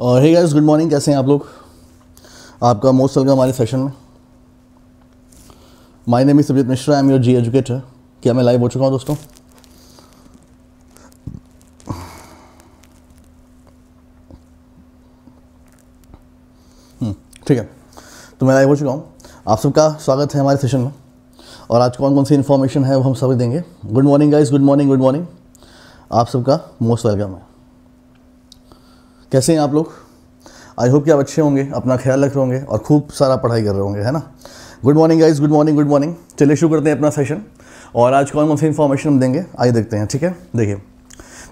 और hey guys good morning कैसे हैं आप लोग आपका मोस्ट वेलकम हमारे सेशन में my name is subject Mishra I am your G educator क्या मैं लाइव हो चुका हूँ दोस्तों हम्म, ठीक है तो मैं लाइव हो चुका हूँ आप सबका स्वागत है हमारे सेशन में और आज कौन कौन सी इन्फॉर्मेशन है वो हम सभी देंगे good morning guys good morning good morning आप सबका मोस्ट वेलकम है कैसे हैं आप लोग आई होप कि आप अच्छे होंगे अपना ख्याल रख रहे होंगे और खूब सारा पढ़ाई कर रहे होंगे है ना good morning guys good morning good morning चलिए शुरू करते हैं अपना सेशन और आज कौन कौन सी इन्फॉर्मेशन हम देंगे आइए देखते हैं ठीक है देखिए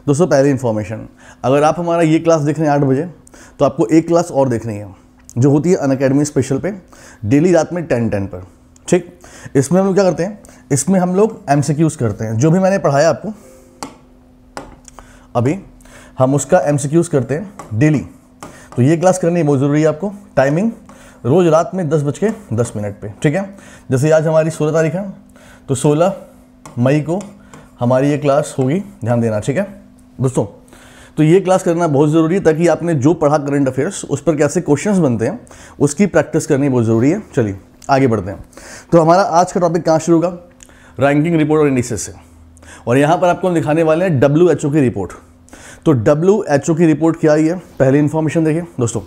दोस्तों पहली इन्फॉर्मेशन अगर आप हमारा ये क्लास देख रहे हैं आठ बजे तो आपको एक क्लास और देखनी है जो होती है अन अकेडमी स्पेशल पे डेली रात में टेन टेन पर ठीक इसमें हम लोग क्या करते हैं इसमें हम लोग एम करते हैं जो भी मैंने पढ़ाया आपको अभी हम उसका एम करते हैं डेली तो ये क्लास करनी बहुत ज़रूरी है आपको टाइमिंग रोज़ रात में दस बज के दस मिनट पर ठीक है जैसे आज हमारी सोलह तारीख है तो सोलह मई को हमारी ये क्लास होगी ध्यान देना ठीक है दोस्तों तो ये क्लास करना बहुत ज़रूरी है ताकि आपने जो पढ़ा करंट अफेयर्स उस पर कैसे क्वेश्चंस बनते हैं उसकी प्रैक्टिस करनी बहुत ज़रूरी है चलिए आगे बढ़ते हैं तो हमारा आज का टॉपिक कहाँ शुरू होगा रैंकिंग रिपोर्ट और इंडिसेस से और यहाँ पर आपको हम दिखाने वाले हैं डब्ल्यू की रिपोर्ट तो डब्ल्यू की रिपोर्ट क्या आई है पहली इन्फॉर्मेशन देखिए दोस्तों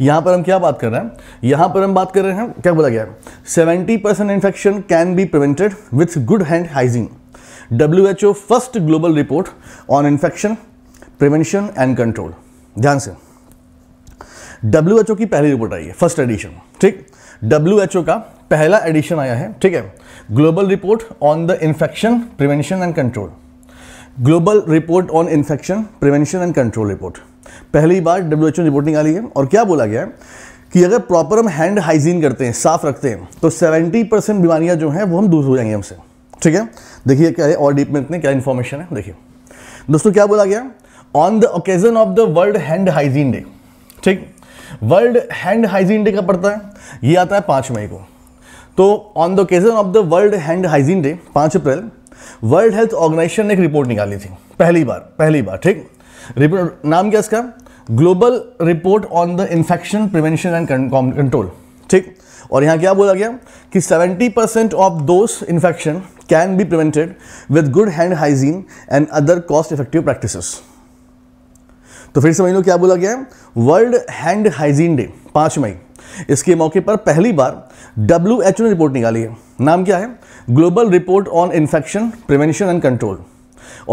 यहां पर हम क्या बात कर रहे हैं यहां पर हम बात कर रहे हैं क्या बोला गया है seventy percent infection can be prevented with good hand hygiene W H O first global report on infection prevention and control ध्यान से डब्ल्यू एच ओ की पहली रिपोर्ट आई है फर्स्ट एडिशन ठीक डब्ल्यू एच ओ का पहला एडिशन आया है ठीक है global report on the infection prevention and control global report on infection prevention and control report पहली बार डब्ल्यू एच ओ रिपोर्टिंग आ रही है और क्या बोला गया है कि अगर प्रॉपर हम हैंड हाइजीन करते हैं साफ रखते हैं तो 70 परसेंट बीमारियाँ जो हैं वो हम दूर हो जाएंगे हमसे ठीक है देखिए क्या है और डीप में इतने क्या इन्फॉर्मेशन है देखिए दोस्तों क्या बोला गया on the occasion of the world hand hygiene day ठीक वर्ल्ड हैंड हाइजीन डे का पड़ता है ये आता है पाँच मई को तो on the occasion of the world hand hygiene day पाँच अप्रैल वर्ल्ड हेल्थ ऑर्गेनाइजेशन ने एक रिपोर्ट निकाली थी पहली बार पहली बार ठीक रिपोर्ट नाम क्या इसका global report on the infection prevention and control ठीक और यहाँ क्या बोला गया कि 70 percent of those infection can be prevented with good hand hygiene and other cost effective practices तो फिर समझ लो क्या बोला गया वर्ल्ड हैंड हाइजीन डे पाँच मई इसके मौके पर पहली बार डब्ल्यू एच ओ ने रिपोर्ट निकाली है नाम क्या है global report on infection prevention and control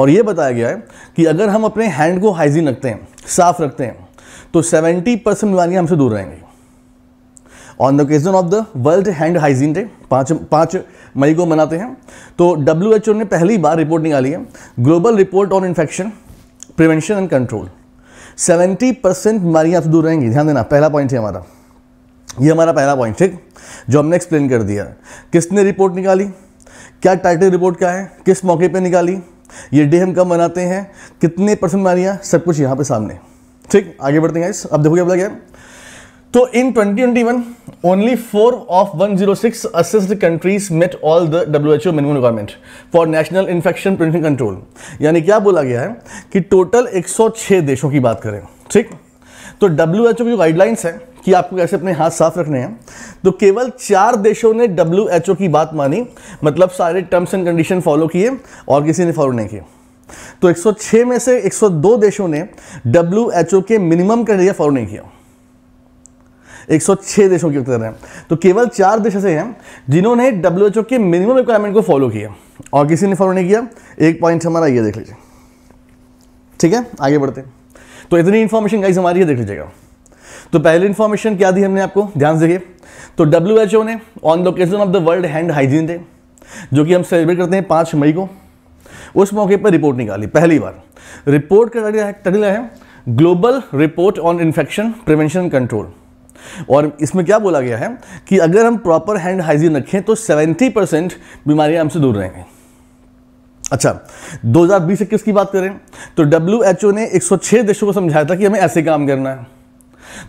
और ये बताया गया है कि अगर हम अपने हैंड को हाइजीन रखते हैं साफ रखते हैं तो 70 परसेंट बीमारियाँ हमसे दूर रहेंगी on the occasion of the world hand hygiene day पाँच पाँच मई को मनाते हैं तो डब्ल्यू ने पहली बार रिपोर्ट निकाली है global report on infection prevention and control 70 percent बीमारियाँ आपसे दूर रहेंगी ध्यान देना पहला पॉइंट है हमारा ये हमारा पहला पॉइंट ठीक जो हमने एक्सप्लेन कर दिया किसने रिपोर्ट निकाली क्या टाइटल रिपोर्ट क्या है किस मौके पे निकाली ये डे हम कब मनाते हैं कितने परसेंट मारियाँ सब कुछ यहाँ पे सामने ठीक आगे बढ़ते हैं इस अब देखोगे अब लगे तो in 2021 only four of 106 assessed countries met all the O minimum requirement for national infection prevention control यानी क्या बोला गया है कि टोटल 106 देशों की बात करें ठीक तो डब्ल्यू एच ओ की जो गाइडलाइंस है कि आपको कैसे अपने हाथ साफ रखने हैं तो केवल चार देशों ने डब्ल्यू की बात मानी मतलब सारे टर्म्स एंड कंडीशन फॉलो किए और किसी ने फॉलो नहीं किए तो 106 में से 102 देशों ने डब्ल्यू एच ओ के मिनिमम क्राइटेरिया फॉलो नहीं किया 106 देशों की तरह तो केवल चार देश ऐसे हैं जिन्होंने डब्ल्यू एच ओ के मिनिमम रिक्वायरमेंट को फॉलो किया और किसी ने फॉलो नहीं किया एक पॉइंट हमारा ये देख लीजिए ठीक है आगे बढ़ते तो इतनी इन्फॉर्मेशन गाइज हमारी है देख लीजिएगा तो पहली इन्फॉर्मेशन क्या दी हमने आपको ध्यान से देखिए तो डब्ल्यू एच ओ ने on occasion of the world hand hygiene day जो कि हम सेलिब्रेट करते हैं पाँच मई को उस मौके पर रिपोर्ट निकाली पहली बार रिपोर्ट का टाइटल है global report on infection prevention control और इसमें क्या बोला गया है कि अगर हम प्रॉपर हैंड हाइजीन रखें तो 70 परसेंट बीमारियाँ हमसे दूर रहेंगी अच्छा 2020 इक्कीस की बात करें तो डब्ल्यू ने 106 देशों को समझाया था कि हमें ऐसे काम करना है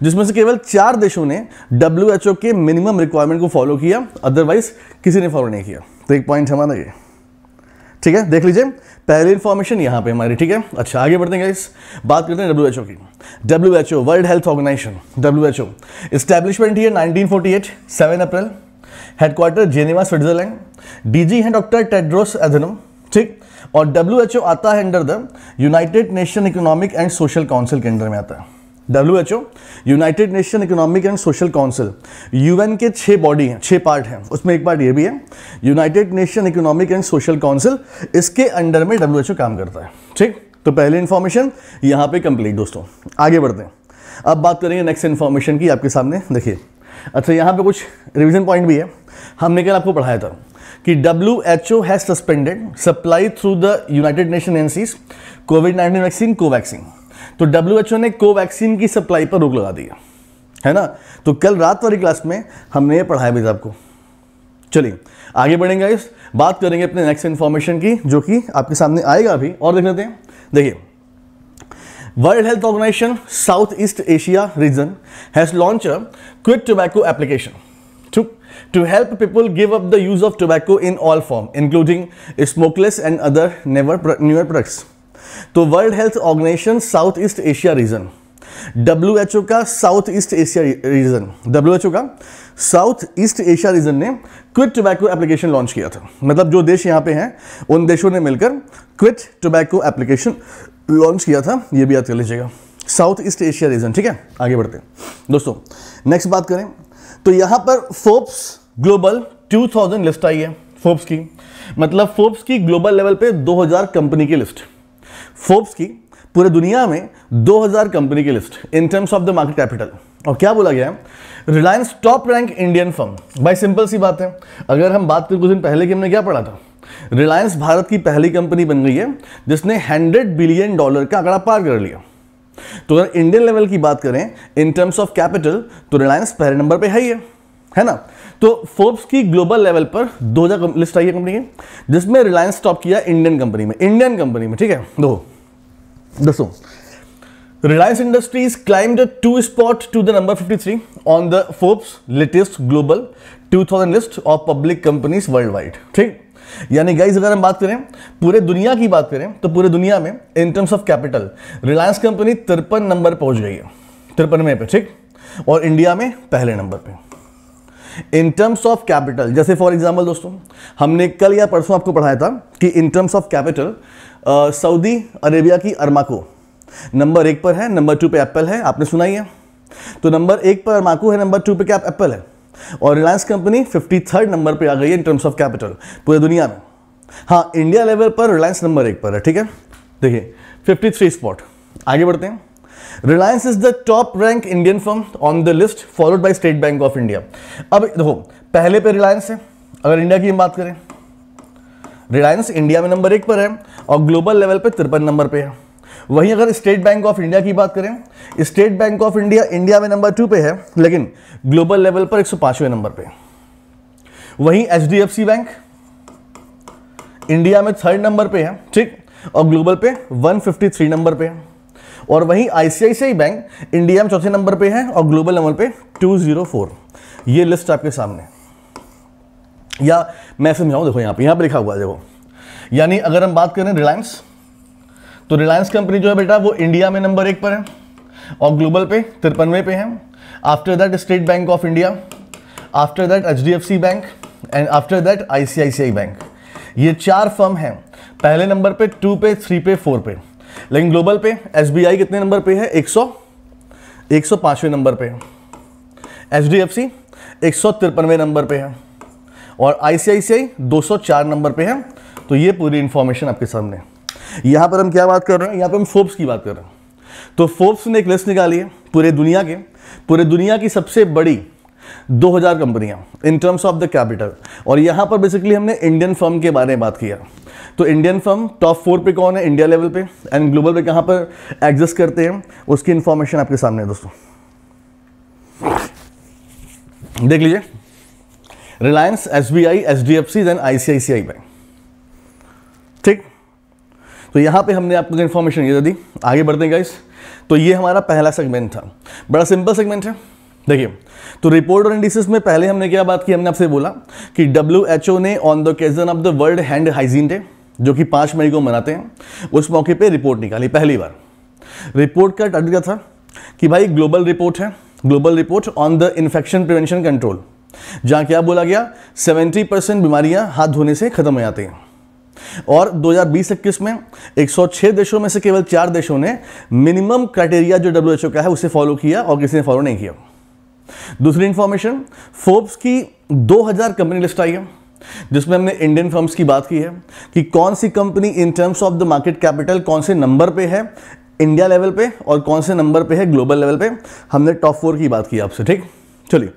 जिसमें से केवल चार देशों ने डब्ल्यू के मिनिमम रिक्वायरमेंट को फॉलो किया अदरवाइज किसी ने फॉलो नहीं किया तो एक पॉइंट हमारा ये ठीक है देख लीजिए पहली इंफॉर्मेशन यहां पे हमारी ठीक है अच्छा आगे बढ़ते हैं इस बात करते हैं डब्ल्यू की W world health organisation W H O establishment ही 1948 अप्रैल हेडक्वार्टर जेनेवा स्विट्जरलैंड डीजी हैं डॉक्टर टेड्रोस एधनम ठीक और डब्ल्यू आता है under the United Nation economic and social council के अंडर में आता है W H O United Nation economic and social council U N के छः बॉडी हैं छः पार्ट हैं उसमें एक पार्ट ये भी है United Nation economic and social council इसके अंडर में डब्ल्यू एच ओ काम करता है ठीक तो पहले इन्फॉर्मेशन यहाँ पे कंप्लीट दोस्तों आगे बढ़ते हैं अब बात करेंगे नेक्स्ट इन्फॉर्मेशन की आपके सामने देखिए अच्छा यहाँ पे कुछ रिविजन पॉइंट भी है हमने कल आपको पढ़ाया था कि W H O has suspended supply through the United Nation agencies Covid nineteen vaccine Covaxin तो डब्ल्यू ने कोवैक्सीन की सप्लाई पर रोक लगा दी है, ना तो कल रात वाली क्लास में हमने ये पढ़ाया भी आपको चलिए आगे बढ़ेंगे इस बात करेंगे अपने नेक्स्ट इन्फॉर्मेशन की जो कि आपके सामने आएगा अभी और देख लेते हैं देखिए world health organisation south east Asia region has launch a quick tobacco application to to help people give up the use of tobacco in all form including smokeless and other newer newer तो world health organisation south east Asia region W का south east Asia region W का south east Asia region ने quit tobacco application launch किया था मतलब जो देश यहाँ पे हैं उन देशों ने मिलकर क्विट टोबैको एप्लीकेशन लॉन्च किया था ये भी याद कर लीजिएगा साउथ ईस्ट एशिया रीजन ठीक है आगे बढ़ते हैं दोस्तों नेक्स्ट बात करें तो यहाँ पर फोर्ब्स ग्लोबल 2000 लिस्ट आई है फोर्ब्स की मतलब फोर्ब्स की ग्लोबल लेवल पे 2000 कंपनी की लिस्ट फोर्ब्स की पूरे दुनिया में 2000 कंपनी की list in terms of the market capital और क्या बोला गया है Reliance top rank Indian firm बाई सिंपल सी बात है अगर हम बात करें कुछ दिन पहले कि हमने क्या पढ़ा था रिलायंस भारत की पहली कंपनी बन गई है जिसने हंड्रेड बिलियन डॉलर का आंकड़ा पार कर लिया तो अगर इंडियन लेवल की बात करें इन टर्म्स ऑफ कैपिटल तो रिलायंस पहले नंबर पे है ही है है ना तो फोर्ब्स की ग्लोबल लेवल पर दो हजार लिस्ट आई है कंपनी की जिसमें रिलायंस टॉप किया इंडियन कंपनी में इंडियन कंपनी में ठीक है दो दसो Reliance Industries climbed two spot to the number 53 on the Forbes latest global 2000 of public public worldwide ठीक यानी गाइस अगर हम बात करें पूरे दुनिया की बात करें तो पूरे दुनिया में in terms of capital Reliance company तिरपन नंबर पहुंच गई है तिरपनवे पे ठीक और इंडिया में पहले नंबर पे इन टर्म्स ऑफ कैपिटल जैसे फॉर एग्जाम्पल दोस्तों हमने कल या परसों आपको पढ़ाया था कि in terms of capital Saudi Arabia की अरमाको नंबर एक पर है नंबर टू पे एप्पल है आपने सुना ही है तो नंबर एक पर अरमाको है नंबर टू पे क्या एप्पल है और Reliance company fifty third number पर आ गई है इन टर्म्स ऑफ कैपिटल पूरे दुनिया में हाँ इंडिया लेवल पर रिलायंस नंबर एक पर है ठीक है देखिए फिफ्टी थ्री स्पॉट आगे बढ़ते हैं Reliance is the top rank Indian firm on the list followed by State bank of India अब देखो पहले पे रिलायंस है अगर इंडिया की हम बात करें रिलायंस इंडिया में नंबर एक पर है और ग्लोबल लेवल पे तिरपन नंबर पे है वहीं अगर स्टेट बैंक ऑफ इंडिया की बात करें State bank of India India में नंबर टू पे है लेकिन ग्लोबल लेवल पर एक नंबर पे वहीं एच बैंक इंडिया में थर्ड नंबर पे है ठीक और ग्लोबल पे 153 नंबर पे है और वहीं आईसीआईसीआई बैंक इंडिया में चौथे नंबर पे है और ग्लोबल लेवल पे 204 ये लिस्ट आपके सामने या मैं समझाऊं देखो यहां पे यहां पे लिखा हुआ है देखो यानी अगर हम बात करें रिलायंस तो रिलायंस कंपनी जो है बेटा वो इंडिया में नंबर एक पर है और ग्लोबल पे तिरपनवे पे है after that State bank of India after that H bank and after that I bank ये चार फर्म हैं पहले नंबर पे टू पे थ्री पे फोर पे लेकिन ग्लोबल पे एस कितने नंबर पे है एक सौ एक सौ नंबर पे है एच डी एफ सी एक सौ तिरपनवे नंबर पे है और आई सी आई सी आई दो सौ चार नंबर पे है तो ये पूरी इंफॉर्मेशन आपके सामने यहाँ पर हम क्या बात कर रहे हैं यहाँ पर हम फोर्ब्स की बात कर रहे हैं तो फोर्ब्स ने एक लिस्ट निकाली है पूरे दुनिया के पूरे दुनिया की सबसे बड़ी 2000 कंपनियां in terms of the capital और यहां पर बेसिकली हमने इंडियन फर्म के बारे में बात किया तो इंडियन फर्म टॉप फोर पे कौन है इंडिया लेवल पे एंड ग्लोबल पे कहां पर एग्जिस्ट करते हैं उसकी इंफॉर्मेशन आपके सामने है दोस्तों देख लीजिए Reliance S B I H D F C then I C I C I bank ठीक तो यहां पे हमने आपको इंफॉर्मेशन ये दी आगे बढ़ते हैं गाइस तो ये हमारा पहला सेगमेंट था बड़ा सिंपल सेगमेंट है देखिए तो रिपोर्ट और इंडिसेस में पहले हमने क्या बात की हमने आपसे बोला कि डब्ल्यू ने on the occasion of the world hand hygiene day जो कि पांच मई को मनाते हैं उस मौके पे रिपोर्ट निकाली पहली बार रिपोर्ट का क्या था कि भाई ग्लोबल रिपोर्ट है global report on the infection prevention control जहां क्या बोला गया 70 परसेंट बीमारियां हाथ धोने से खत्म हो जाती हैं और 2020-21 में 106 देशों में से केवल चार देशों ने मिनिमम क्राइटेरिया जो डब्ल्यू का है उसे फॉलो किया और किसी ने फॉलो नहीं किया दूसरी इंफॉर्मेशन फोर्ब्स की 2000 कंपनी लिस्ट आई है जिसमें हमने इंडियन फर्म्स की बात की है कि कौन सी company in terms of the market capital कौन से नंबर पे है इंडिया लेवल पे और कौन से नंबर पे है ग्लोबल लेवल पे हमने टॉप फोर की बात की आपसे ठीक चलिए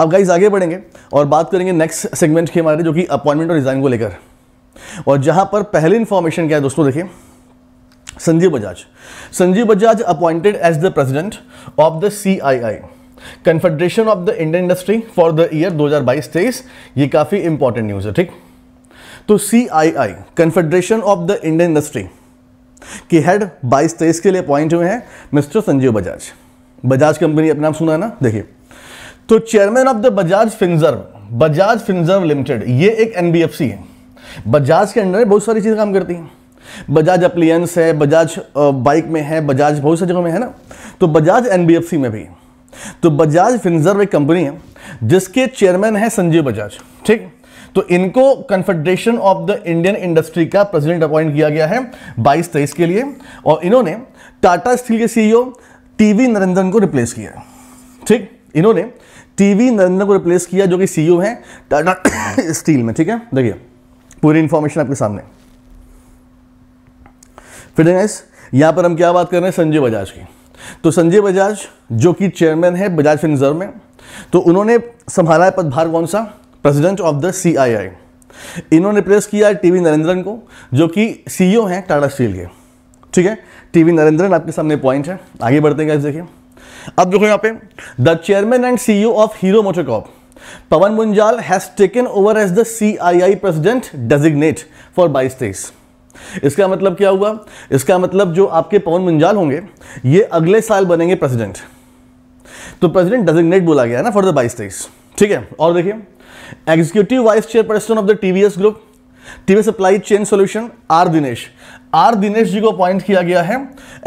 अब गाइज आगे बढ़ेंगे और बात करेंगे नेक्स्ट सेगमेंट की हमारे जो कि अपॉइंटमेंट और रिजाइन को लेकर और जहां पर पहली इंफॉर्मेशन क्या है दोस्तों देखिए Sanjiv Bajaj Sanjiv Bajaj appointed as the president of the C I I confederation of the Indian industry for the year 2022-23 ये काफ़ी इंपॉर्टेंट न्यूज़ है ठीक तो C I I confederation of the Indian industry के हेड 22-23 के लिए अपॉइंट हुए हैं मिस्टर संजीव बजाज बजाज कंपनी अपना नाम सुना है ना देखिए तो chairman of the Bajaj Finserv Bajaj Finserv limited ये एक एनबीएफसी है बजाज के अंडर बहुत सारी चीज़ें काम करती हैं बजाज अप्लियंस है बजाज बाइक में है बजाज बहुत सारी जगह में है ना तो बजाज एनबीएफसी में भी है तो बजाज फिंजर एक कंपनी है जिसके चेयरमैन है संजय बजाज ठीक तो इनको confederation of the Indian industry का प्रेसिडेंट अपॉइंट किया गया है 22 तेईस के लिए और इन्होंने टाटा स्टील के सीईओ टीवी नरेंद्रन को रिप्लेस किया ठीक इन्होंने टीवी नरेंद्रन को रिप्लेस किया जो कि सीईओ है टाटा स्टील में ठीक है देखिए पूरी इंफॉर्मेशन आपके सामने फिर यहां पर हम क्या बात कर रहे हैं संजय बजाज की तो संजय बजाज जो कि चेयरमैन है बजाज फिनजर में तो उन्होंने संभाला है पदभार कौन सा प्रेसिडेंट ऑफ द सीआईआई इन्होंने प्रेस किया है टीवी नरेंद्रन को जो कि सीईओ e हैं टाटा स्टील के ठीक है टीवी नरेंद्रन आपके सामने पॉइंट है आगे बढ़ते हैं देखिए अब देखो यहां पे the chairman and CEO of Hero MotoCorp Pawan Munjal has taken over as the CII president designate for बाईस तेईस इसका मतलब क्या हुआ इसका मतलब जो आपके पवन मुंजाल होंगे ये अगले साल बनेंगे प्रेसिडेंट तो प्रेसिडेंट डेजिग्नेट बोला गया है ना फॉर द बाईस तेईस ठीक है और देखिए executive vice chairperson of the TVS group TV supply chain solution R Dinesh R Dinesh ji को अपॉइंट किया गया है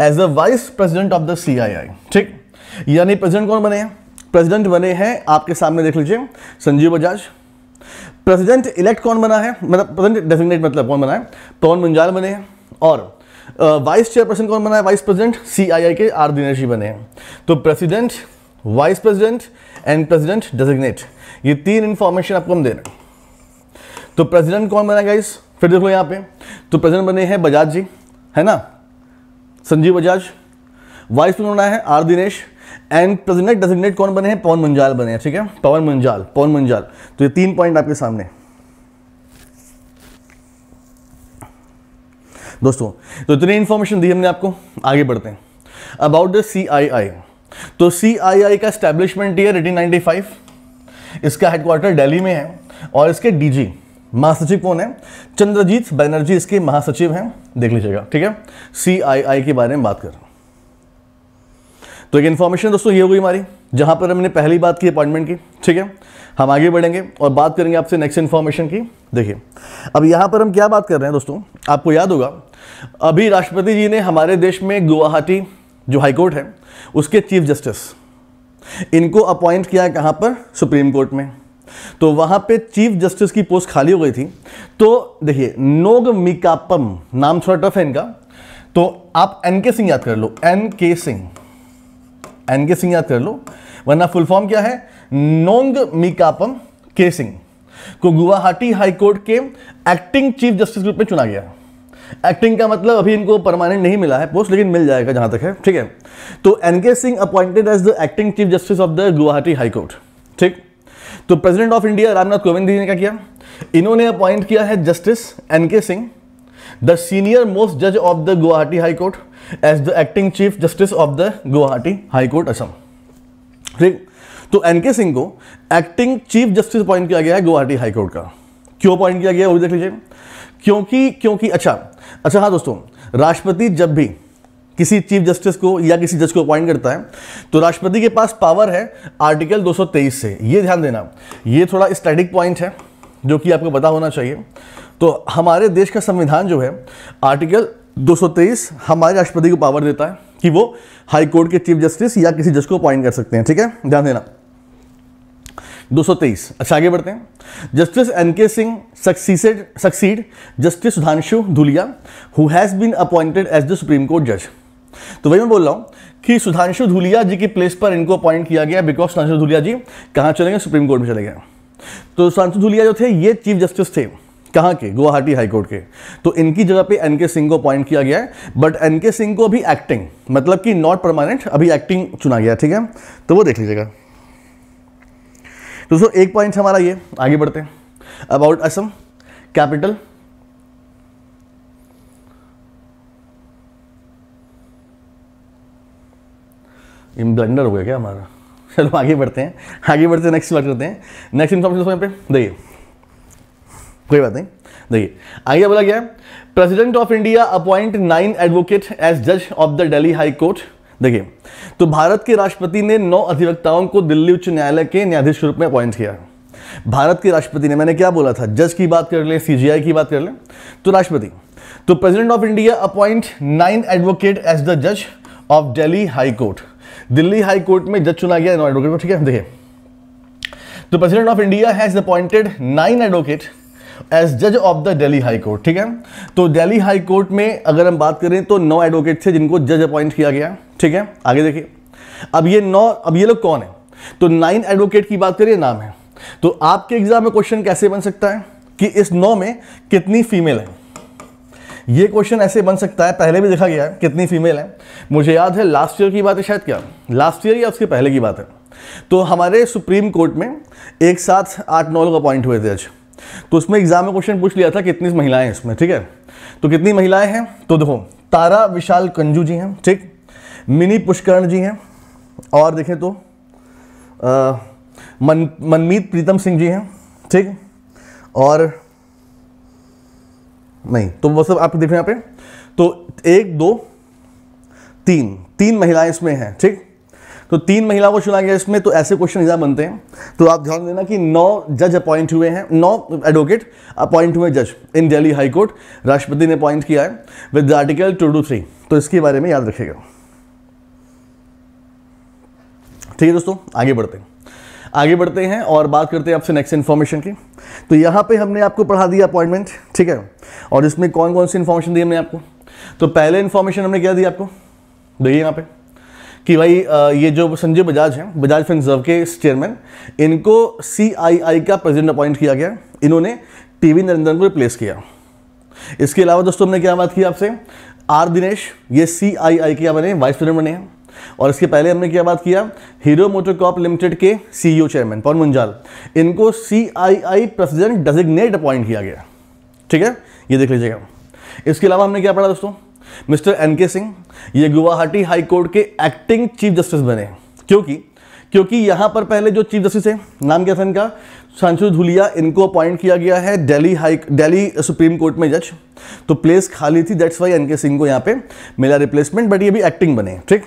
as the vice president of the CII ठीक यानी प्रेसिडेंट कौन बने हैं प्रेसिडेंट बने हैं आपके सामने देख लीजिए संजीव बजाज प्रेसिडेंट इलेक्ट कौन बना है मतलब प्रेसिडेंट डेजिग्नेट मतलब कौन बना है पवन मुंजाल बने हैं और वाइस चेयरपर्सन कौन बना है वाइस प्रेसिडेंट सीआईआई के आर दिनेश जी बने हैं तो president vice president and president designate ये तीन इंफॉर्मेशन आपको हम दे रहे हैं तो प्रेसिडेंट कौन बना गाइस इस फिर देख लो यहाँ पे तो प्रेसिडेंट बने हैं बजाज जी है ना संजीव बजाज वाइस प्रेसिडेंट बना है R Dinesh and president designate कौन बने हैं पवन मुंजाल बने हैं ठीक है पवन मुंजाल पवन मुंजाल तो ये तीन पॉइंट आपके सामने दोस्तों तो इतनी इंफॉर्मेशन दी हमने आपको आगे बढ़ते हैं अबाउट द सी आई आई तो सी आई आई का establishment year eighteen ninety five इसका हेडक्वार्टर दिल्ली में है और इसके डीजी महासचिव कौन है चंद्रजीत बैनर्जी इसके महासचिव हैं देख लीजिएगा ठीक है सी आई आई के बारे में बात कर तो एक इन्फॉर्मेशन दोस्तों ये हुई हमारी जहाँ पर हमने पहली बात की अपॉइंटमेंट की ठीक है हम आगे बढ़ेंगे और बात करेंगे आपसे नेक्स्ट इन्फॉर्मेशन की देखिए अब यहाँ पर हम क्या बात कर रहे हैं दोस्तों आपको याद होगा अभी राष्ट्रपति जी ने हमारे देश में गुवाहाटी जो हाईकोर्ट है उसके चीफ जस्टिस इनको अपॉइंट किया कहाँ पर सुप्रीम कोर्ट में तो वहाँ पे चीफ जस्टिस की पोस्ट खाली हो गई थी तो देखिए नोग मिकापम नाम थोड़ा टफ है इनका तो आप एन के सिंह याद कर लो एन के सिंह सिंह याद कर लो वरना फुल फॉर्म क्या है नोंग मिकापम के सिंह को गुवाहाटी हाईकोर्ट के एक्टिंग चीफ जस्टिस के रूप में चुना गया एक्टिंग का मतलब अभी इनको परमानेंट नहीं मिला है पोस्ट लेकिन मिल जाएगा जहां तक है ठीक है तो N K Singh appointed as the acting chief justice of the Guwahati high court ठीक तो president of India Ramnath Kovind ji ने क्या किया इन्होंने अपॉइंट किया है justice NK Singh the senior most जज of the Guwahati high court as the acting chief justice of the Guwahati high court Assam ठीक तो एन के सिंह को एक्टिंग चीफ जस्टिस अपॉइंट किया गया है गुवाहाटी हाईकोर्ट का क्यों अपॉइंट किया गया वो देख लीजिए क्योंकि क्योंकि अच्छा अच्छा हाँ दोस्तों राष्ट्रपति जब भी किसी चीफ जस्टिस को या किसी जज को अपॉइंट करता है तो राष्ट्रपति के पास पावर है आर्टिकल 223 से ये ध्यान देना ये थोड़ा स्टैटिक पॉइंट है जो कि आपको पता होना चाहिए तो हमारे देश का संविधान जो है आर्टिकल 223 हमारे राष्ट्रपति को पावर देता है कि वो हाई कोर्ट के चीफ जस्टिस या किसी जज को अपॉइंट कर सकते हैं ठीक है ध्यान देना 223 अच्छा आगे बढ़ते हैं justice N K Singh succeeded succeed justice Sudhanshu Dhulia who has been appointed as the supreme court जज तो वही मैं बोल रहा हूं कि सुधांशु धुलिया जी की प्लेस पर इनको अपॉइंट किया गया बिकॉज सुधांशु धुलिया जी कहां चले गए सुप्रीम कोर्ट में चले गए तो सुधांशु धुलिया जो थे ये चीफ जस्टिस थे कहाँ के गुवाहाटी हाईकोर्ट के तो इनकी जगह पे एन के सिंह को अपॉइंट किया गया है बट एन के सिंह को अभी एक्टिंग मतलब कि नॉट परमानेंट अभी एक्टिंग चुना गया ठीक है तो वो देख लीजिएगा दोस्तों एक पॉइंट हमारा ये आगे बढ़ते हैं अबाउट असम कैपिटल ब्लेंडर हो गया क्या हमारा चलो आगे बढ़ते हैं आगे बढ़ते हैं नेक्स्ट बात करते हैं नेक्स्ट इन्फॉर्मेशन पे देखिए कोई बात नहीं देखिए आगे बोला गया president of India appoint nine advocate as जज of the Delhi high court देखिए तो भारत के राष्ट्रपति ने नौ अधिवक्ताओं को दिल्ली उच्च न्यायालय के न्यायाधीश रूप में अपॉइंट किया भारत के राष्ट्रपति ने मैंने क्या बोला था जज की बात कर ले सीजीआई की बात कर ले तो राष्ट्रपति तो president of India appoint nine advocate as the जज of Delhi high court Delhi high court में जज चुना गया नौ एडवोकेट को ठीक है देखिए तो president of India has appointed nine advocate as जज of the Delhi high court ठीक है तो दिल्ली हाई कोर्ट में अगर हम बात करें तो नौ एडवोकेट थे जिनको जज अपॉइंट किया गया ठीक है आगे देखिए अब ये नौ अब ये लोग कौन है तो नाइन एडवोकेट की बात करिए नाम है तो आपके एग्जाम में क्वेश्चन कैसे बन सकता है कि इस नौ में कितनी फीमेल है ये क्वेश्चन ऐसे बन सकता है पहले भी देखा गया है कितनी फीमेल है मुझे याद है लास्ट ईयर की बात है शायद क्या लास्ट ईयर या उसके पहले की बात है तो हमारे सुप्रीम कोर्ट में एक साथ आठ नौ लोग अपॉइंट हुए थे आज तो उसमें एग्जाम में क्वेश्चन पूछ लिया था कितनी महिलाएं इसमें ठीक है तो कितनी महिलाएं हैं तो देखो तारा विशाल कंजू जी हैं ठीक मिनी पुष्करण जी हैं और देखें तो मन मनमीत प्रीतम सिंह जी हैं ठीक और नहीं तो वो सब आप देखें यहां यहाँ पे तो एक दो तीन तीन महिलाएं इसमें हैं ठीक तो तीन महिला को चुना गया इसमें तो ऐसे क्वेश्चन एग्जाम बनते हैं तो आप ध्यान देना कि नौ जज अपॉइंट हुए हैं नौ एडवोकेट अपॉइंट हुए जज इन दिल्ली हाईकोर्ट राष्ट्रपति ने अपॉइंट किया है with article two two three तो इसके बारे में याद रखेगा ठीक है दोस्तों आगे बढ़ते हैं आगे बढ़ते हैं और बात करते हैं आपसे नेक्स्ट इन्फॉर्मेशन की तो यहाँ पे हमने आपको पढ़ा दिया अपॉइंटमेंट ठीक है और इसमें कौन कौन सी इन्फॉर्मेशन दी हमने आपको तो पहले इन्फॉर्मेशन हमने क्या दी आपको देखिए यहाँ पे कि भाई ये जो संजय बजाज हैं बजाज फिनजर्व के चेयरमैन इनको सी का प्रेसिडेंट अपॉइंट किया गया इन्होंने टी नरेंद्रन को रिप्लेस किया इसके अलावा दोस्तों हमने क्या बात की आपसे आर दिनेश ये सी आई आई के बने वाइस प्रेसिडेंट बने हैं और इसके पहले हमने क्या बात किया हीरो मोटोकॉप लिमिटेड के CEO chairman e Pawan Munjal इनको C I I president designate appoint किया गया ठीक है ये देख लीजिएगा इसके अलावा हमने क्या पढ़ा दोस्तों मिस्टर एन के सिंह ये गुवाहाटी हाईकोर्ट के एक्टिंग चीफ जस्टिस बने क्योंकि क्योंकि यहां पर पहले जो चीफ जस्टिस है नाम क्या था इनका सांशु धुलिया इनको अपॉइंट किया गया है Delhi high Delhi supreme court में जज तो प्लेस खाली थी that's why N K Singh को यहां पे मिला रिप्लेसमेंट बट ये भी एक्टिंग बने ठीक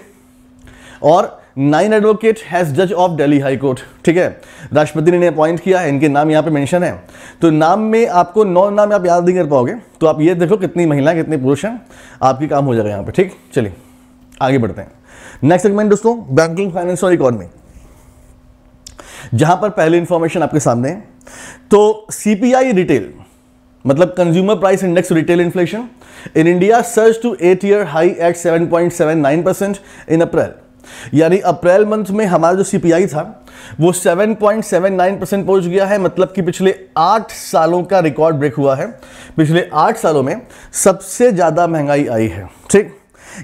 और नाइन एडवोकेट हैज जज ऑफ दिल्ली हाई कोर्ट ठीक है राष्ट्रपति ने अपॉइंट किया है इनके नाम यहाँ पे मेंशन है तो नाम में आपको नौ नाम आप याद नहीं कर पाओगे तो आप ये देखो कितनी महिला कितने पुरुष हैं आपके काम हो जाएगा यहाँ पे ठीक चलिए आगे बढ़ते हैं नेक्स्ट सेगमेंट दोस्तों बैंकिंग फाइनेंस और इकॉनमी जहां पर पहली इंफॉर्मेशन आपके सामने है तो सीपीआई रिटेल मतलब consumer price index retail inflation in India search to eight year high at 7.79 percent in April यानी अप्रैल मंथ में हमारा जो सीपीआई था वो 7.79 परसेंट पहुंच गया है मतलब कि पिछले आठ सालों का रिकॉर्ड ब्रेक हुआ है पिछले आठ सालों में सबसे ज़्यादा महंगाई आई है ठीक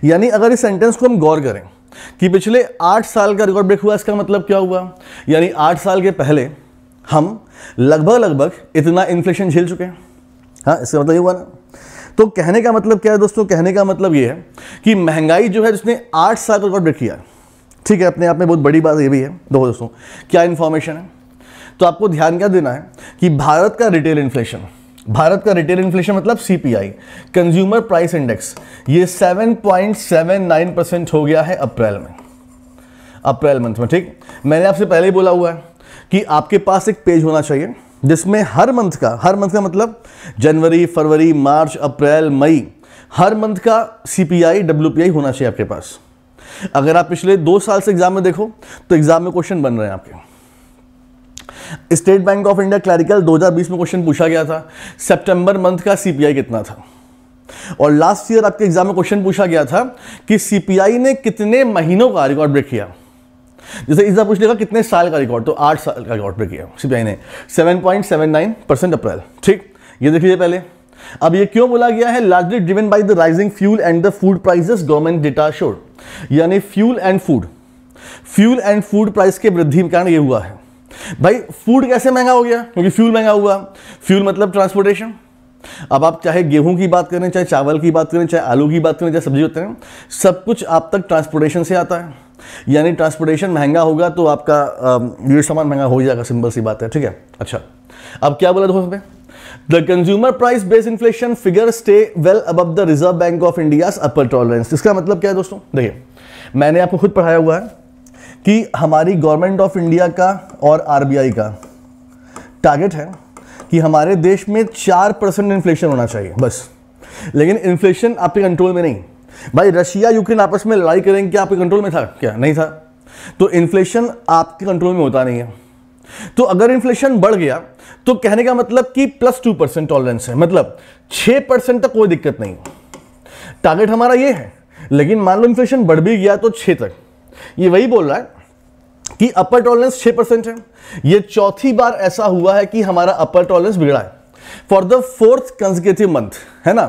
यानी अगर इस सेंटेंस को हम गौर करें कि पिछले आठ साल का रिकॉर्ड ब्रेक हुआ इसका मतलब क्या हुआ यानी आठ साल के पहले हम लगभग लगभग इतना इन्फ्लेशन झेल चुके हैं हाँ इसका मतलब ये हुआ ना तो कहने का मतलब क्या है दोस्तों कहने का मतलब ये है कि महंगाई जो है जिसने आठ साल का रिकॉर्ड ब्रेक किया है ठीक है अपने आप में बहुत बड़ी बात ये भी है दो दोस्तों क्या इन्फॉर्मेशन है तो आपको ध्यान क्या देना है कि भारत का रिटेल इन्फ्लेशन भारत का रिटेल इन्फ्लेशन मतलब सीपीआई कंज्यूमर प्राइस इंडेक्स ये 7.79 परसेंट हो गया है अप्रैल में अप्रैल मंथ में ठीक मैंने आपसे पहले ही बोला हुआ है कि आपके पास एक पेज होना चाहिए जिसमें हर मंथ का हर मंथ का मतलब जनवरी फरवरी मार्च अप्रैल मई हर मंथ का सीपीआई डब्ल्यूपीआई होना चाहिए आपके पास अगर आप पिछले दो साल से एग्जाम में देखो तो एग्जाम में क्वेश्चन बन रहे हैं आपके state bank of India clerical 2020 में क्वेश्चन पूछा गया था सितंबर मंथ का सीपीआई कितना था और लास्ट ईयर आपके एग्जाम में क्वेश्चन पूछा गया था कि सीपीआई ने कितने महीनों का रिकॉर्ड ब्रेक किया जैसे इस बार पूछ लेगा कितने साल का रिकॉर्ड तो आठ साल का रिकॉर्ड ब्रेक किया सीपीआई ने सेवन अप्रैल ठीक ये देख लीजिए पहले अब ये क्यों बोला गया है largely driven by the rising fuel and the food prices government data show यानी fuel and food fuel and food price के वृद्धि के कारण ये हुआ है भाई फूड कैसे महंगा हो गया क्योंकि फ्यूल महंगा हुआ फ्यूल मतलब ट्रांसपोर्टेशन अब आप चाहे गेहूं की बात करें चाहे चावल की बात करें चाहे आलू की बात करें चाहे सब्जी होते हैं सब कुछ आप तक ट्रांसपोर्टेशन से आता है यानी ट्रांसपोर्टेशन महंगा होगा तो आपका ये सामान महंगा हो जाएगा सिंपल सी बात है ठीक है अच्छा अब क्या बोला दोस्तों The consumer price based inflation figure stay well above the Reserve Bank of India's upper tolerance. इसका मतलब क्या है दोस्तों देखिए मैंने आपको खुद पढ़ाया हुआ है कि हमारी गवर्नमेंट ऑफ इंडिया का और आई का टारगेट है कि हमारे देश में चार परसेंट इन्फ्लेशन होना चाहिए बस लेकिन इन्फ्लेशन आपके कंट्रोल में नहीं भाई रशिया यूक्रेन आपस में लड़ाई करेंगे क्या आपके कंट्रोल में था क्या नहीं था तो इन्फ्लेशन आपके कंट्रोल में होता नहीं है तो अगर इन्फ्लेशन बढ़ गया तो कहने का मतलब कि प्लस टू परसेंट टॉलरेंस है मतलब छह परसेंट तक कोई दिक्कत नहीं टारगेट हमारा ये है लेकिन मान लो इन्फ्लेशन बढ़ भी गया तो छह तक ये वही बोल रहा है कि अपर टॉलरेंस छह परसेंट है ये चौथी बार ऐसा हुआ है कि हमारा अपर टॉलरेंस बिगड़ा है for the fourth consecutive month है ना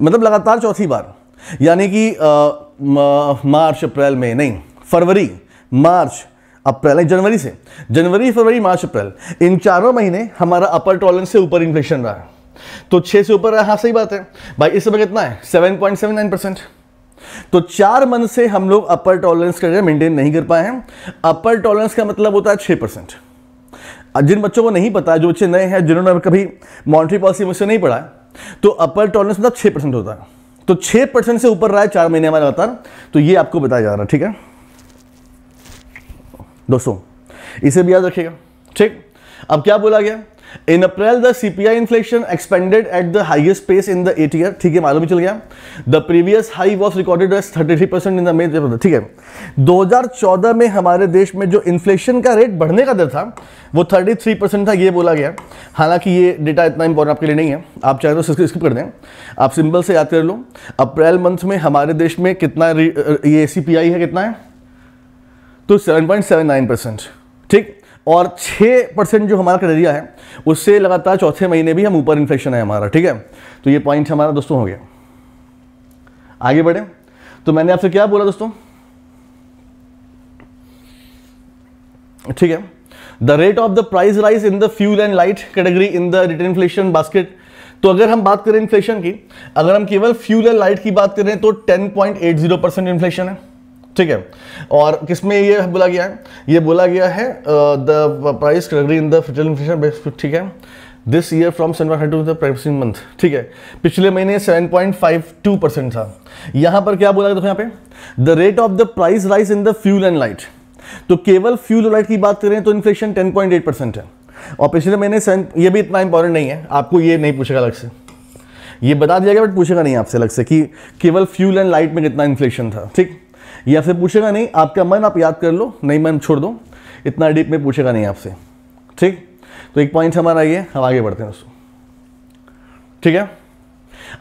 मतलब लगातार चौथी बार यानी कि मार्च अप्रैल में नहीं फरवरी मार्च अप्रैल है जनवरी से जनवरी फरवरी मार्च अप्रैल इन चारों महीने हमारा अपर टॉलरेंस से ऊपर इन्फ्लेशन रहा है तो छह से ऊपर रहा हाँ सही बात है भाई इस समय कितना है seven point seven nine percent तो चार मंथ से हम लोग अपर टॉलरेंस का मेंटेन नहीं कर पाए हैं अपर टॉलरेंस का मतलब होता है छह परसेंट जिन बच्चों को नहीं पता जो बच्चे नए हैं जिन्होंने कभी मॉनिटरी पॉलिसी मुझसे नहीं पढ़ा तो अपर टॉलरेंस मतलब छह परसेंट होता है तो छह परसेंट से ऊपर रहा है चार महीने हमारा लगातार तो ये आपको बताया जा रहा है ठीक है दोस्तों इसे भी याद रखिएगा ठीक अब क्या बोला गया in April the CPI inflation expanded at the highest pace in the eight year ठीक है मालूम चल गया the previous high was recorded as three percent in the May ठीक है 2014 में हमारे देश में जो इन्फ्लेशन का रेट बढ़ने का दर था वो 33 परसेंट था ये बोला गया हालांकि ये डेटा इतना इंपॉर्टेंट आपके लिए नहीं है आप चाहे तो स्किप कर दें आप सिंपल से याद कर लो अप्रैल मंथ में हमारे देश में कितना ये सी है कितना है तो 7.79 परसेंट ठीक और 6 परसेंट जो हमारा क्राइटेरिया है उससे लगातार चौथे महीने भी हम ऊपर इन्फ्लेशन है हमारा ठीक है तो ये पॉइंट हमारा दोस्तों हो गया आगे बढ़े तो मैंने आपसे क्या बोला दोस्तों ठीक है the rate of the price rise in the fuel and light category in the return inflation basket तो अगर हम बात करें इन्फ्लेशन की अगर हम केवल फ्यूल एंड लाइट की बात करें तो 10.80 परसेंट इन्फ्लेशन है ठीक है और किसमें ये बोला गया है ये बोला गया है the price category in the federal inflation ठीक है this year from seven to the pricing month ठीक है पिछले महीने 7.52 परसेंट था यहाँ पर क्या बोला गया देखो यहाँ पे the rate of the price rise in the fuel and light तो केवल फ्यूल लाइट की बात करें तो इन्फ्लेशन एट परसेंट है और पिछले महीने ये भी इतना इंपॉर्टेंट नहीं है आपको ये नहीं पूछेगा अलग से ये बता दिया गया बट पूछेगा नहीं आपसे अलग से कि केवल फ्यूल एंड लाइट में कितना इन्फ्लेशन था ठीक या फिर पूछेगा नहीं आपका मन आप याद कर लो नहीं मन छोड़ दो इतना डीप में पूछेगा नहीं आपसे ठीक तो एक पॉइंट हमारा ये हम आगे बढ़ते हैं दोस्तों ठीक है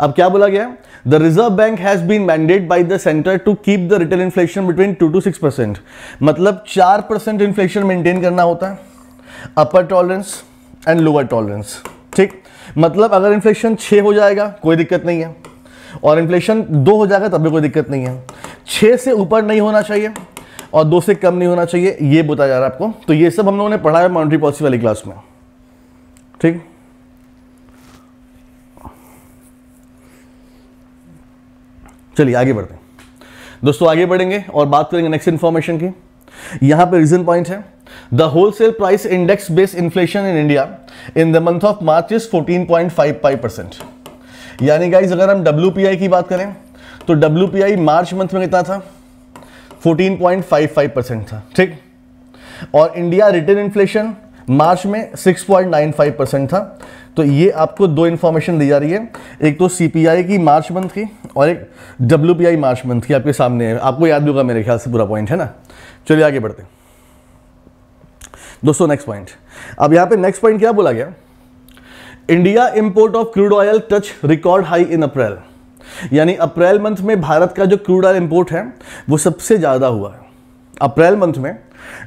अब क्या बोला गया the reserve bank has been mandate by the centre to keep the retail inflation between two to six percent मतलब चार परसेंट इन्फ्लेशन मेंटेन करना होता है upper tolerance and lower tolerance ठीक मतलब अगर इन्फ्लेशन छः हो जाएगा कोई दिक्कत नहीं है और इन्फ्लेशन दो हो जाएगा तब भी कोई दिक्कत नहीं है छः से ऊपर नहीं होना चाहिए और दो से कम नहीं होना चाहिए ये बताया जा रहा है आपको तो ये सब हम लोगों ने पढ़ा है मॉनिटरी पॉलिसी वाली क्लास में ठीक चलिए आगे बढ़ते हैं दोस्तों आगे बढ़ेंगे और बात करेंगे नेक्स्ट इन्फॉर्मेशन की यहां पे रीजन पॉइंट है the wholesale price index based inflation in India in the month of March is 14.55 percent यानी गाइज अगर हम डब्ल्यू की बात करें तो डब्ल्यू मार्च मंथ में कितना था 14.55 परसेंट था ठीक और इंडिया रिटर्न इन्फ्लेशन मार्च में 6.95 परसेंट था तो ये आपको दो इन्फॉर्मेशन दी जा रही है एक तो सीपीआई की मार्च मंथ की और एक डब्ल्यू मार्च मंथ की आपके सामने है आपको याद भी होगा मेरे ख्याल से पूरा पॉइंट है ना चलिए आगे बढ़ते दोस्तों नेक्स्ट पॉइंट अब यहाँ पे नेक्स्ट पॉइंट क्या बोला गया India import of crude oil touch record high in April यानी अप्रैल मंथ में भारत का जो क्रूड ऑयल इंपोर्ट है वो सबसे ज़्यादा हुआ है अप्रैल मंथ में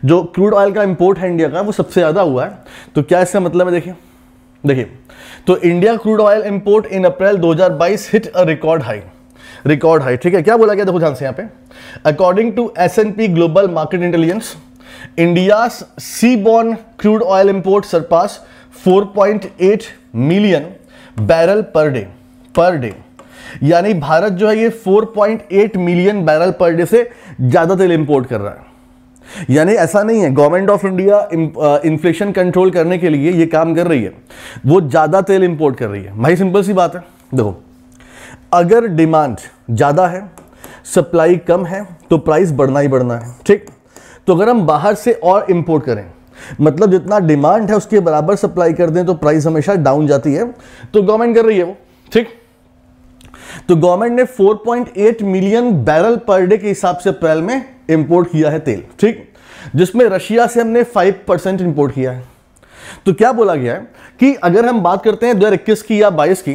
जो क्रूड ऑयल का इंपोर्ट है इंडिया का वो सबसे ज़्यादा हुआ है तो क्या इसका मतलब है देखिए देखिए तो India crude oil import in April 2022 hit a record high record high ठीक है क्या बोला गया देखो ध्यान से यहां पे according to S global market intelligence India seaborne crude oil import surpass 4.8 million barrel per day per day यानी भारत जो है ये 4.8 मिलियन बैरल पर डे से ज़्यादा तेल इंपोर्ट कर रहा है यानी ऐसा नहीं है government of India inflation control करने के लिए ये काम कर रही है वो ज़्यादा तेल इंपोर्ट कर रही है भाई सिंपल सी बात है देखो अगर डिमांड ज़्यादा है सप्लाई कम है तो प्राइस बढ़ना ही बढ़ना है ठीक तो अगर हम बाहर से और इंपोर्ट करें मतलब जितना डिमांड है उसके बराबर सप्लाई कर दें तो प्राइस हमेशा डाउन जाती है तो गवर्नमेंट कर रही है वो ठीक तो गवर्नमेंट ने 4.8 मिलियन बैरल पर डे के हिसाब से अप्रैल में इंपोर्ट किया है तेल ठीक जिसमें रशिया से हमने 5 परसेंट इंपोर्ट किया है तो क्या बोला गया है कि अगर हम बात करते हैं दो की या बाईस की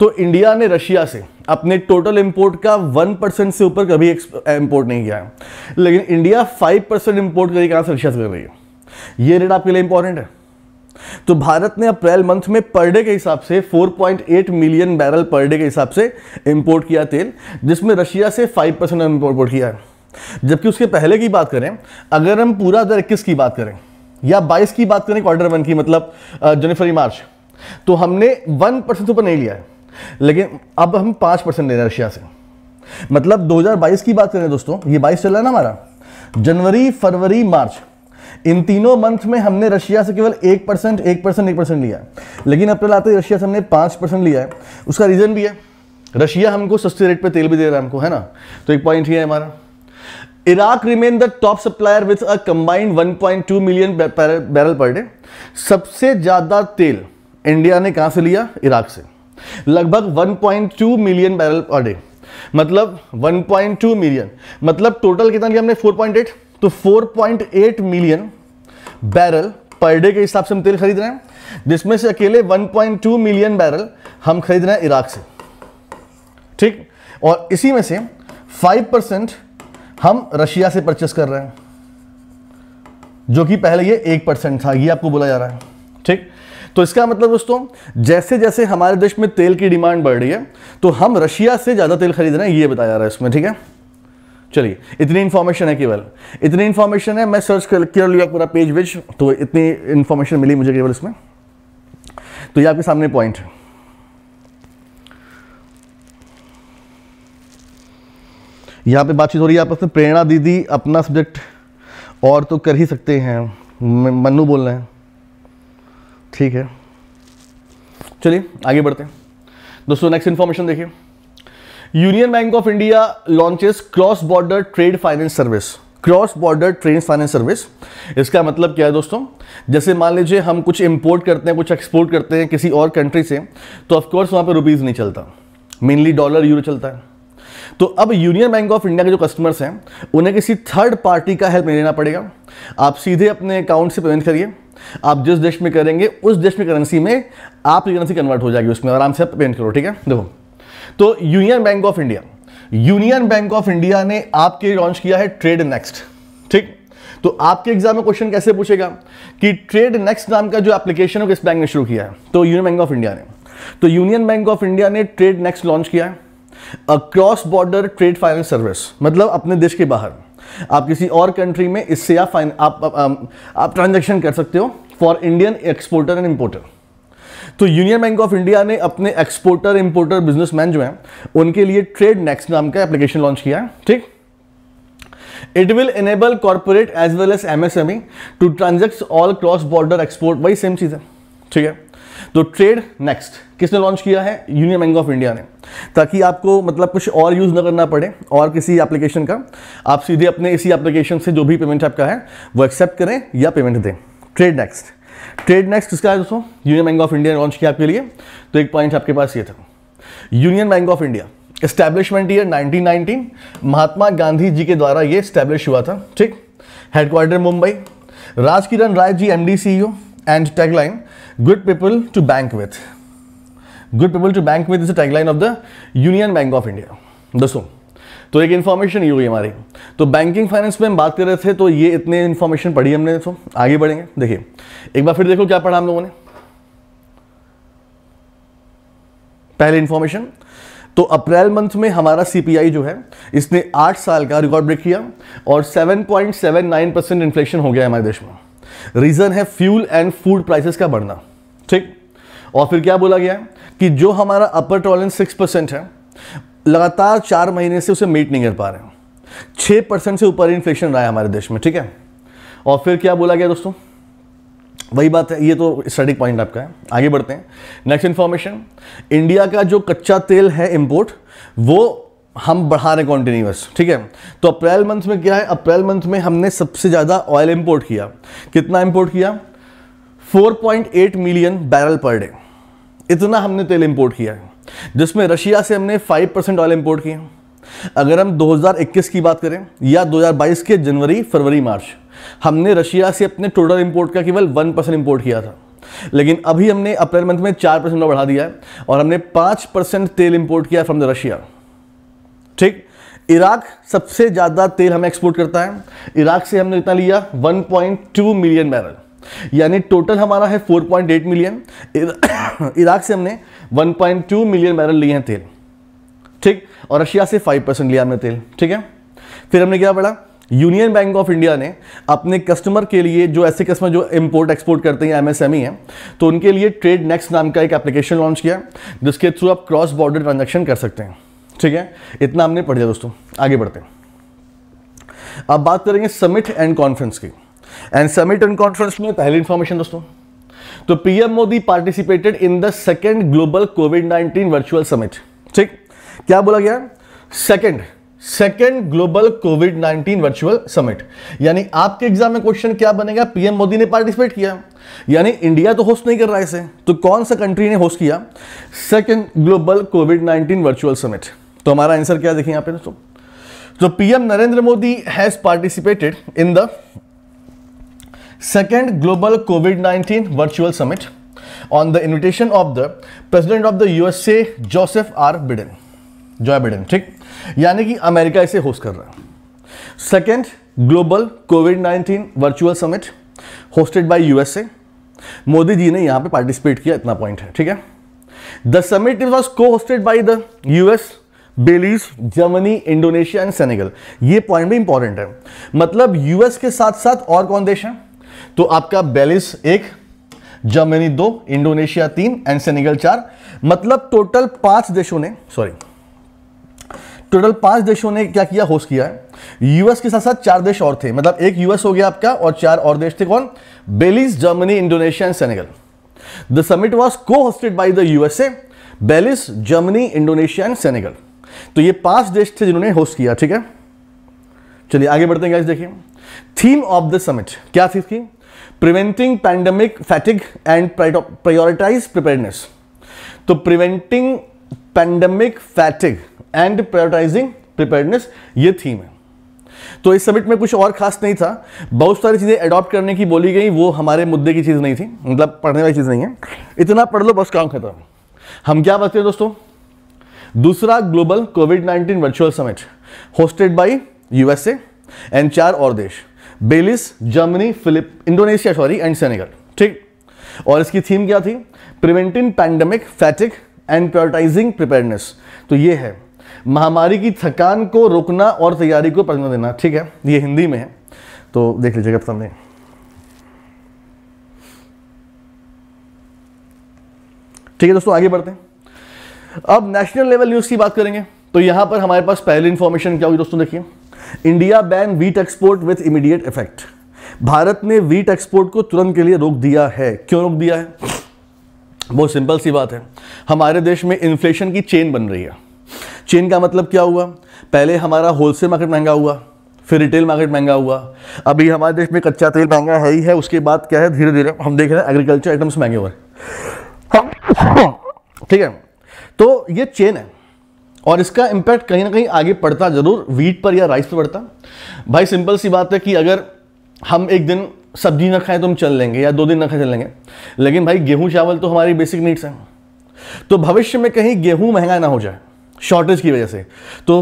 तो इंडिया ने रशिया से अपने टोटल इंपोर्ट का वन परसेंट से ऊपर कभी इंपोर्ट नहीं किया है लेकिन इंडिया फाइव परसेंट इंपोर्ट करके कहां से रशिया से कर रही है ये रेट आपके लिए इंपॉर्टेंट है तो भारत ने अप्रैल मंथ में पर डे के हिसाब से 4.8 मिलियन बैरल पर डे के हिसाब से इंपोर्ट किया तेल जिसमें रशिया से 5 परसेंट इंपोर्ट किया है जबकि उसके पहले की बात करें अगर हम पूरा दर इक्कीस की बात करें या बाईस की बात करें क्वार्टर वन की मतलब जनवरी मार्च तो हमने वन परसेंट ऊपर नहीं लिया है लेकिन अब हम पांच परसेंट ले रहे हैं रशिया से मतलब 2022 की बात करें दोस्तों ये 22 चल रहा है ना हमारा जनवरी फरवरी मार्च इन तीनों मंथ में हमने रशिया से केवल एक परसेंट एक परसेंट एक परसेंट लिया लेकिन अप्रैल तो आते ही रशिया से हमने पाँच परसेंट लिया है उसका रीज़न भी है रशिया हमको सस्ते रेट पर तेल भी दे रहा है हमको है ना तो एक पॉइंट ही है हमारा Iraq remain the top supplier with a combined 1.2 million barrel per day सबसे ज़्यादा तेल इंडिया ने कहाँ से लिया इराक से लगभग 1.2 मिलियन बैरल पर डे मतलब 1.2 मिलियन मतलब टोटल कितना लिया हमने 4.8 तो 4.8 मिलियन बैरल पर डे के हिसाब से हम तेल खरीद रहे हैं जिसमें से अकेले 1.2 मिलियन बैरल हम खरीद रहे हैं इराक से ठीक और इसी में से 5 परसेंट हम रशिया से परचेस कर रहे हैं जो कि पहले ये एक परसेंट था ये आपको बोला जा रहा है ठीक तो इसका मतलब दोस्तों जैसे जैसे हमारे देश में तेल की डिमांड बढ़ रही है तो हम रशिया से ज़्यादा तेल खरीद रहे हैं ये बताया जा रहा है इसमें ठीक है चलिए इतनी इन्फॉर्मेशन है केवल इतनी इन्फॉर्मेशन है मैं सर्च कर, कर लिया पूरा पेज विच तो इतनी इन्फॉर्मेशन मिली मुझे केवल इसमें तो ये आपके सामने पॉइंट है यहाँ पे बातचीत हो रही है आपस में प्रेरणा दीदी अपना सब्जेक्ट और तो कर ही सकते हैं मनु बोल रहे हैं ठीक है चलिए आगे बढ़ते हैं दोस्तों नेक्स्ट इन्फॉर्मेशन देखिए union bank of India launches cross border trade finance service cross border trade finance service इसका मतलब क्या है दोस्तों जैसे मान लीजिए हम कुछ इंपोर्ट करते हैं कुछ एक्सपोर्ट करते हैं किसी और कंट्री से तो ऑफकोर्स वहाँ पर रुपीज़ नहीं चलता मेनली डॉलर यूरो चलता है तो अब यूनियन बैंक ऑफ इंडिया के जो कस्टमर्स हैं उन्हें किसी थर्ड पार्टी का हेल्प नहीं लेना पड़ेगा आप सीधे अपने अकाउंट से पेमेंट करिए आप जिस देश में करेंगे उस देश में करेंसी में आपकी करेंसी कन्वर्ट हो जाएगी उसमें आराम से आप पेमेंट करो ठीक है देखो तो union bank of India union bank of India ने आपके लॉन्च किया है ट्रेड नेक्स्ट ठीक तो आपके एग्जाम में क्वेश्चन कैसे पूछेगा कि ट्रेड नेक्स्ट नाम का जो एप्लीकेशन है किस बैंक ने शुरू किया है तो यूनियन बैंक ऑफ इंडिया ने तो यूनियन बैंक ऑफ इंडिया ने ट्रेड नेक्स्ट लॉन्च किया है cross border trade finance service मतलब अपने देश के बाहर आप किसी और कंट्री में इससे आप आप, आप, आप, आप ट्रांजेक्शन कर सकते हो for Indian exporter and importer तो यूनियन बैंक ऑफ इंडिया ने अपने एक्सपोर्टर इंपोर्टर बिजनेसमैन जो हैं उनके लिए ट्रेड नेक्स्ट नाम का एप्लीकेशन लॉन्च किया है ठीक it will enable corporate as well as MSME to transact all cross border export वही सेम चीज है ठीक है तो ट्रेड नेक्स्ट किसने लॉन्च किया है यूनियन बैंक ऑफ इंडिया ने ताकि आपको मतलब कुछ और यूज़ न करना पड़े और किसी एप्लीकेशन का आप सीधे अपने इसी एप्लीकेशन से जो भी पेमेंट आपका है वो एक्सेप्ट करें या पेमेंट दें ट्रेड नेक्स्ट ट्रेड नेक्स्ट किसका है दोस्तों union bank of India launch किया आपके लिए तो एक पॉइंट आपके पास ये था union bank of India establishment year 1919 Mahatma Gandhi ji के द्वारा ये स्टैब्लिश हुआ था ठीक headquarter Mumbai Rajkiran Rai ji M D CEO and tagline good people to bank with good people to bank with is tagline of the union bank of India दोस्तों तो एक information ये हुई हमारी तो बैंकिंग फाइनेंस में हम बात कर रहे थे तो ये इतने इन्फॉर्मेशन पढ़ी हमने तो आगे बढ़ेंगे देखिए एक बार फिर देखो क्या पढ़ा हम लोगों ने पहले इन्फॉर्मेशन तो अप्रैल मंथ में हमारा सीपीआई जो है इसने आठ साल का रिकॉर्ड ब्रेक किया और 7.79 परसेंट इन्फ्लेशन हो गया हमारे देश में रीज़न है फ्यूल एंड फूड प्राइसेस का बढ़ना ठीक और फिर क्या बोला गया कि जो हमारा अपर टॉलेंस सिक्स परसेंट है लगातार चार महीने से उसे मीट नहीं कर पा रहे छः परसेंट से ऊपर इन्फ्लेशन रहा है हमारे देश में ठीक है और फिर क्या बोला गया दोस्तों वही बात है ये तो स्टडी पॉइंट आपका है आगे बढ़ते हैं नेक्स्ट इन्फॉर्मेशन इंडिया का जो कच्चा तेल है इम्पोर्ट वो हम बढ़ा रहे कॉन्टिन्यूस ठीक है तो अप्रैल मंथ में क्या है अप्रैल मंथ में हमने सबसे ज़्यादा ऑयल इम्पोर्ट किया कितना इम्पोर्ट किया 4.8 मिलियन बैरल पर डे इतना हमने तेल इम्पोर्ट किया है जिसमें रशिया से हमने 5 परसेंट ऑयल इम्पोर्ट किया अगर हम 2021 की बात करें या 2022 के जनवरी फरवरी मार्च हमने रशिया से अपने टोटल इम्पोर्ट का केवल 1 परसेंट इम्पोर्ट किया था लेकिन अभी हमने अप्रैल मंथ में 4 परसेंट बढ़ा दिया है और हमने 5 परसेंट तेल इम्पोर्ट किया फ्रॉम द रशिया ठीक इराक सबसे ज़्यादा तेल हमें एक्सपोर्ट करता है इराक से हमने इतना लिया वन मिलियन बैरल यानी टोटल हमारा है 4.8 मिलियन इराक से हमने 1.2 मिलियन बैरल लिए हैं तेल ठीक और रशिया से 5 परसेंट लिया हमने तेल ठीक है फिर हमने क्या पढ़ा यूनियन बैंक ऑफ इंडिया ने अपने कस्टमर के लिए जो ऐसे कस्टमर जो इंपोर्ट एक्सपोर्ट करते हैं एमएसएमई e हैं तो उनके लिए ट्रेड नेक्स्ट नाम का एक एप्लीकेशन लॉन्च किया जिसके थ्रू आप क्रॉस बॉर्डर ट्रांजेक्शन कर सकते हैं ठीक है इतना हमने पढ़ लिया दोस्तों आगे बढ़ते हैं अब बात करेंगे समिट एंड कॉन्फ्रेंस की एंड समिट एंड कॉन्फ्रेंस में पहली इंफॉर्मेशन दोस्तों तो PM Modi participated in the second global COVID nineteen virtual summit ठीक क्या बोला गया second second global Covid 19 virtual summit यानी आपके एग्जाम में क्वेश्चन क्या बनेगा पीएम मोदी ने पार्टिसिपेट किया यानी इंडिया तो होस्ट नहीं कर रहा है इसे तो कौन सा कंट्री ने होस्ट किया second global Covid 19 virtual summit तो हमारा आंसर क्या देखें यहां पे दोस्तों तो PM Narendra Modi has participated in the second global Covid 19 virtual summit on the invitation of the President of the USA Joseph R Biden Joe Biden ठीक यानी कि अमेरिका इसे होस्ट कर रहा है second global Covid 19 virtual summit hosted by USA Modi ji ने यहां पे पार्टिसिपेट किया इतना पॉइंट है ठीक है द समिट वॉज को hosted by the US Belize Germany Indonesia and Senegal ये पॉइंट भी इंपॉर्टेंट है मतलब यूएस के साथ साथ और कौन देश हैं तो आपका बेलिस एक जर्मनी दो इंडोनेशिया तीन एंड सेनेगल चार मतलब टोटल पांच देशों ने सॉरी टोटल पांच देशों ने क्या किया होस्ट किया है यूएस के साथ साथ चार देश और थे मतलब एक यूएस हो गया आपका और चार और देश थे कौन Belize Germany Indonesia and Senegal the summit was को hosted by the USA Belize Germany Indonesia and Senegal तो ये पांच देश थे जिन्होंने होस्ट किया ठीक है चलिए आगे बढ़ते हैं देखिए थीम ऑफ द समिट क्या थी इसकी preventing pandemic fatigue and prioritise preparedness तो preventing pandemic fatigue and prioritising preparedness ये थीम है तो इस समिट में कुछ और खास नहीं था बहुत सारी चीज़ें अडॉप्ट करने की बोली गई वो हमारे मुद्दे की चीज़ नहीं थी मतलब पढ़ने वाली चीज़ नहीं है इतना पढ़ लो बस काम खत्म हम क्या बताते हैं दोस्तों दूसरा global Covid 19 virtual summit hosted by USA and चार और देश Belize Germany Philip Indonesia sorry and Senegal ठीक और इसकी थीम क्या थी preventing pandemic fatigue and prioritising preparedness तो ये है महामारी की थकान को रोकना और तैयारी को प्राथमिकता देना ठीक है ये हिंदी में है तो देख लीजिएगा पसंद ठीक है दोस्तों आगे बढ़ते हैं अब नेशनल लेवल न्यूज़ की बात करेंगे तो यहां पर हमारे पास पहली इंफॉर्मेशन क्या हुई दोस्तों देखिए India ban wheat export with immediate effect Bharat ने वीट एक्सपोर्ट को तुरंत के लिए रोक दिया है क्यों रोक दिया है बहुत सिंपल सी बात है हमारे देश में इन्फ्लेशन की चेन बन रही है चेन का मतलब क्या हुआ पहले हमारा होलसेल मार्केट महंगा हुआ फिर रिटेल मार्केट महंगा हुआ अभी हमारे देश में कच्चा तेल महंगा है ही है उसके बाद क्या है धीरे धीरे हम देख रहे हैं एग्रीकल्चर आइटम्स महंगे हो रहे ठीक है तो ये चेन है और इसका इम्पैक्ट कहीं ना कहीं आगे पड़ता जरूर वीट पर या राइस पर पड़ता भाई सिंपल सी बात है कि अगर हम एक दिन सब्जी ना खाएं तो हम चल लेंगे या दो दिन ना खाएं तो चल लेंगे लेकिन भाई गेहूं चावल तो हमारी बेसिक नीड्स हैं तो भविष्य में कहीं गेहूं महंगा ना हो जाए शॉर्टेज की वजह से तो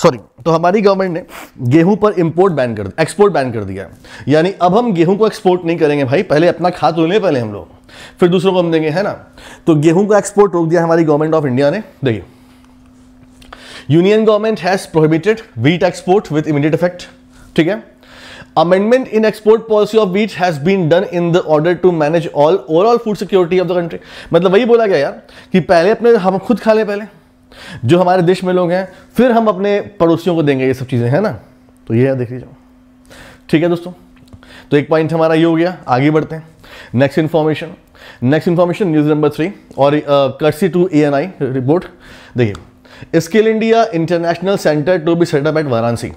सॉरी तो हमारी गवर्नमेंट ने गेहूं पर इंपोर्ट बैन कर एक्सपोर्ट बैन कर दिया यानी अब हम गेहूं को एक्सपोर्ट नहीं करेंगे भाई पहले अपना खा तो लें पहले हम लोग फिर दूसरों को हम देंगे है ना तो गेहूं का एक्सपोर्ट रोक दिया हमारी गवर्नमेंट ऑफ इंडिया ने देखिए union government has prohibited wheat export with immediate effect ठीक है amendment in export policy of wheat has been done in the order to manage all overall food security of the country मतलब वही बोला गया यार कि पहले अपने हम खुद खा लें पहले जो हमारे देश में लोग हैं फिर हम अपने पड़ोसियों को देंगे ये सब चीज़ें है ना तो ये देख लीजिए ठीक है दोस्तों तो एक पॉइंट हमारा ये हो गया आगे बढ़ते हैं next information next information news number three और courtesy to A N I report देखिए skill India international centre to be set up at Varanasi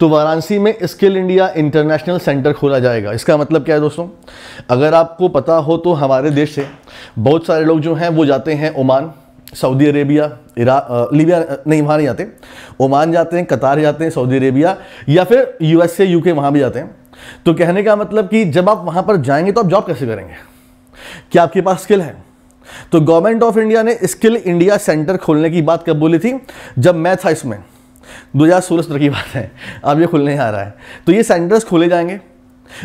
तो वाराणसी में स्किल इंडिया इंटरनेशनल सेंटर खोला जाएगा इसका मतलब क्या है दोस्तों अगर आपको पता हो तो हमारे देश से बहुत सारे लोग जो हैं वो जाते हैं Oman Saudi Arabia Iraq Libya नहीं वहाँ नहीं जाते ओमान जाते हैं कतार जाते हैं सऊदी अरेबिया या फिर यूएसए यूके वहाँ भी जाते हैं तो कहने का मतलब कि जब आप वहां पर जाएंगे तो आप जॉब कैसे करेंगे क्या आपके पास स्किल है तो गवर्नमेंट ऑफ इंडिया ने स्किल इंडिया सेंटर खोलने की बात कब बोली थी जब मैं था इसमें सोलह सत्रह की बात है अब ये खुलने आ रहा है तो ये सेंटर्स खोले जाएंगे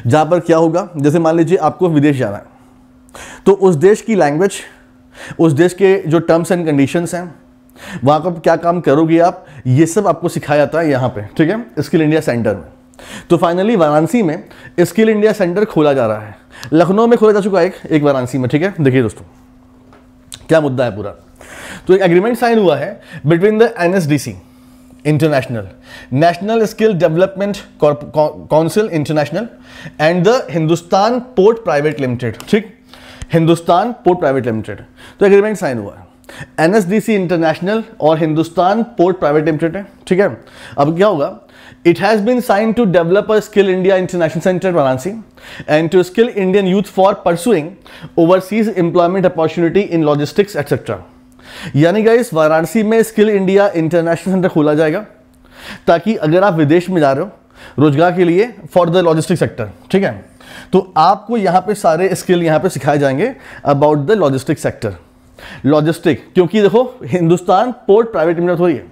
जहाँ पर क्या होगा जैसे मान लीजिए आपको विदेश जाना है तो उस देश की लैंग्वेज उस देश के जो टर्म्स एंड कंडीशंस हैं वहाँ पर क्या काम करोगे आप ये सब आपको सिखाया जाता है यहाँ पे ठीक है स्किल इंडिया सेंटर में तो फाइनली वाराणसी में स्किल इंडिया सेंटर खोला जा रहा है लखनऊ में खोला जा चुका है एक एक वाराणसी में ठीक है देखिए दोस्तों क्या मुद्दा है पूरा तो एक एग्रीमेंट साइन हुआ है between the an international national skill development council international and the Hindustan port private limited ठीक हिंदुस्तान पोर्ट प्राइवेट लिमिटेड तो एग्रीमेंट साइन हुआ है एनएसडीसी इंटरनेशनल और हिंदुस्तान पोर्ट प्राइवेट लिमिटेड है ठीक है अब क्या होगा It has been signed to develop a Skill India International Center Varanasi and to Skill Indian Youth for pursuing overseas employment opportunity in logistics etc. यानी गाइस वाराणसी में skill India international centre खोला जाएगा ताकि अगर आप विदेश में जा रहे हो रोजगार के लिए फॉर द लॉजिस्टिक सेक्टर ठीक है तो आपको यहाँ पे सारे स्किल यहाँ पे सिखाए जाएंगे about the logistic sector logistic क्योंकि देखो हिंदुस्तान पोर्ट प्राइवेट लिमिटेड हो रही है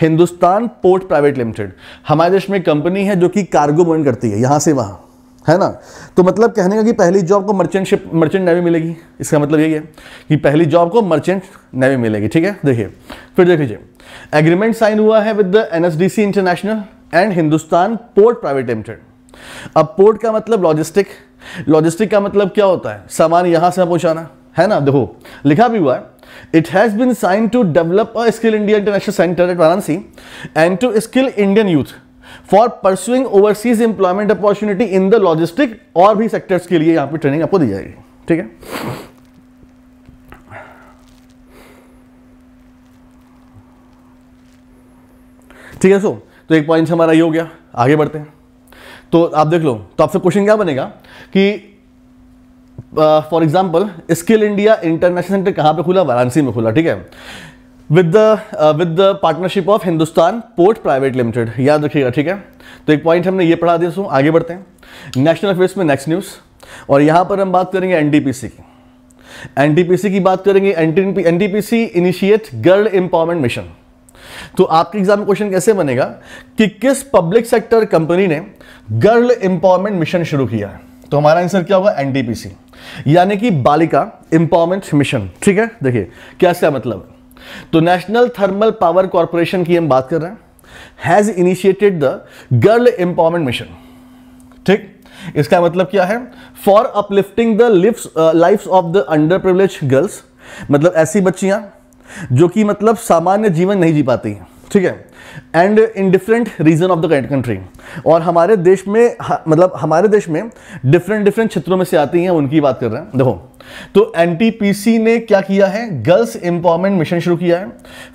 हिंदुस्तान पोर्ट प्राइवेट लिमिटेड हमारे देश में कंपनी है जो कि कार्गो मूवमेंट करती है यहां से वहां है ना तो मतलब कहने का कि पहली जॉब को मर्चेंट शिप मर्चेंट नेवी मिलेगी इसका मतलब यही है कि पहली जॉब को मर्चेंट नेवी मिलेगी ठीक है देखिए फिर देख लीजिए एग्रीमेंट साइन हुआ है with the NSDC international and Hindustan port private limited अब पोर्ट का मतलब लॉजिस्टिक लॉजिस्टिक का मतलब क्या होता है सामान यहां से पहुंचाना है ना देखो लिखा भी हुआ है it has been signed to develop a Skill India International Center at Varanasi and to skill Indian youth for pursuing overseas employment opportunity in the logistic और भी सेक्टर्स के लिए यहां पर ट्रेनिंग आपको दी जाएगी ठीक है ठीक है सो तो एक पॉइंट हमारा ये हो गया आगे बढ़ते हैं तो आप देख लो तो आपसे क्वेश्चन क्या बनेगा कि for example skill India international centre कहाँ पे खुला वाराणसी में खुला ठीक है with the with the partnership of Hindustan port private limited याद रखिएगा ठीक है तो एक पॉइंट हमने ये पढ़ा दिया सो आगे बढ़ते हैं नेशनल अफेयर्स में नेक्स्ट न्यूज़ और यहाँ पर हम बात करेंगे एनडीपीसी की एनडीपीसी की बात करेंगे NDPC initiate girl empowerment mission तो आपके एग्जाम क्वेश्चन कैसे बनेगा कि किस पब्लिक सेक्टर कंपनी ने गर्ल एम्पावरमेंट मिशन शुरू किया है तो हमारा आंसर क्या होगा एनडीपीसी यानी कि बालिका एम्पावरमेंट मिशन ठीक है देखिए क्या क्या मतलब तो नेशनल थर्मल पावर कॉरपोरेशन की हम बात कर रहे हैं has initiated the girl empowerment mission ठीक इसका मतलब क्या है for uplifting the lift life of the under privilege girls मतलब ऐसी बच्चियां जो कि मतलब सामान्य जीवन नहीं जी पाती हैं ठीक है and in different region of the country और हमारे देश में मतलब हमारे देश में डिफरेंट डिफरेंट क्षेत्रों में से आती हैं उनकी बात कर रहे हैं देखो तो एनटीपीसी ने क्या किया है गर्ल्स एम्पावरमेंट मिशन शुरू किया है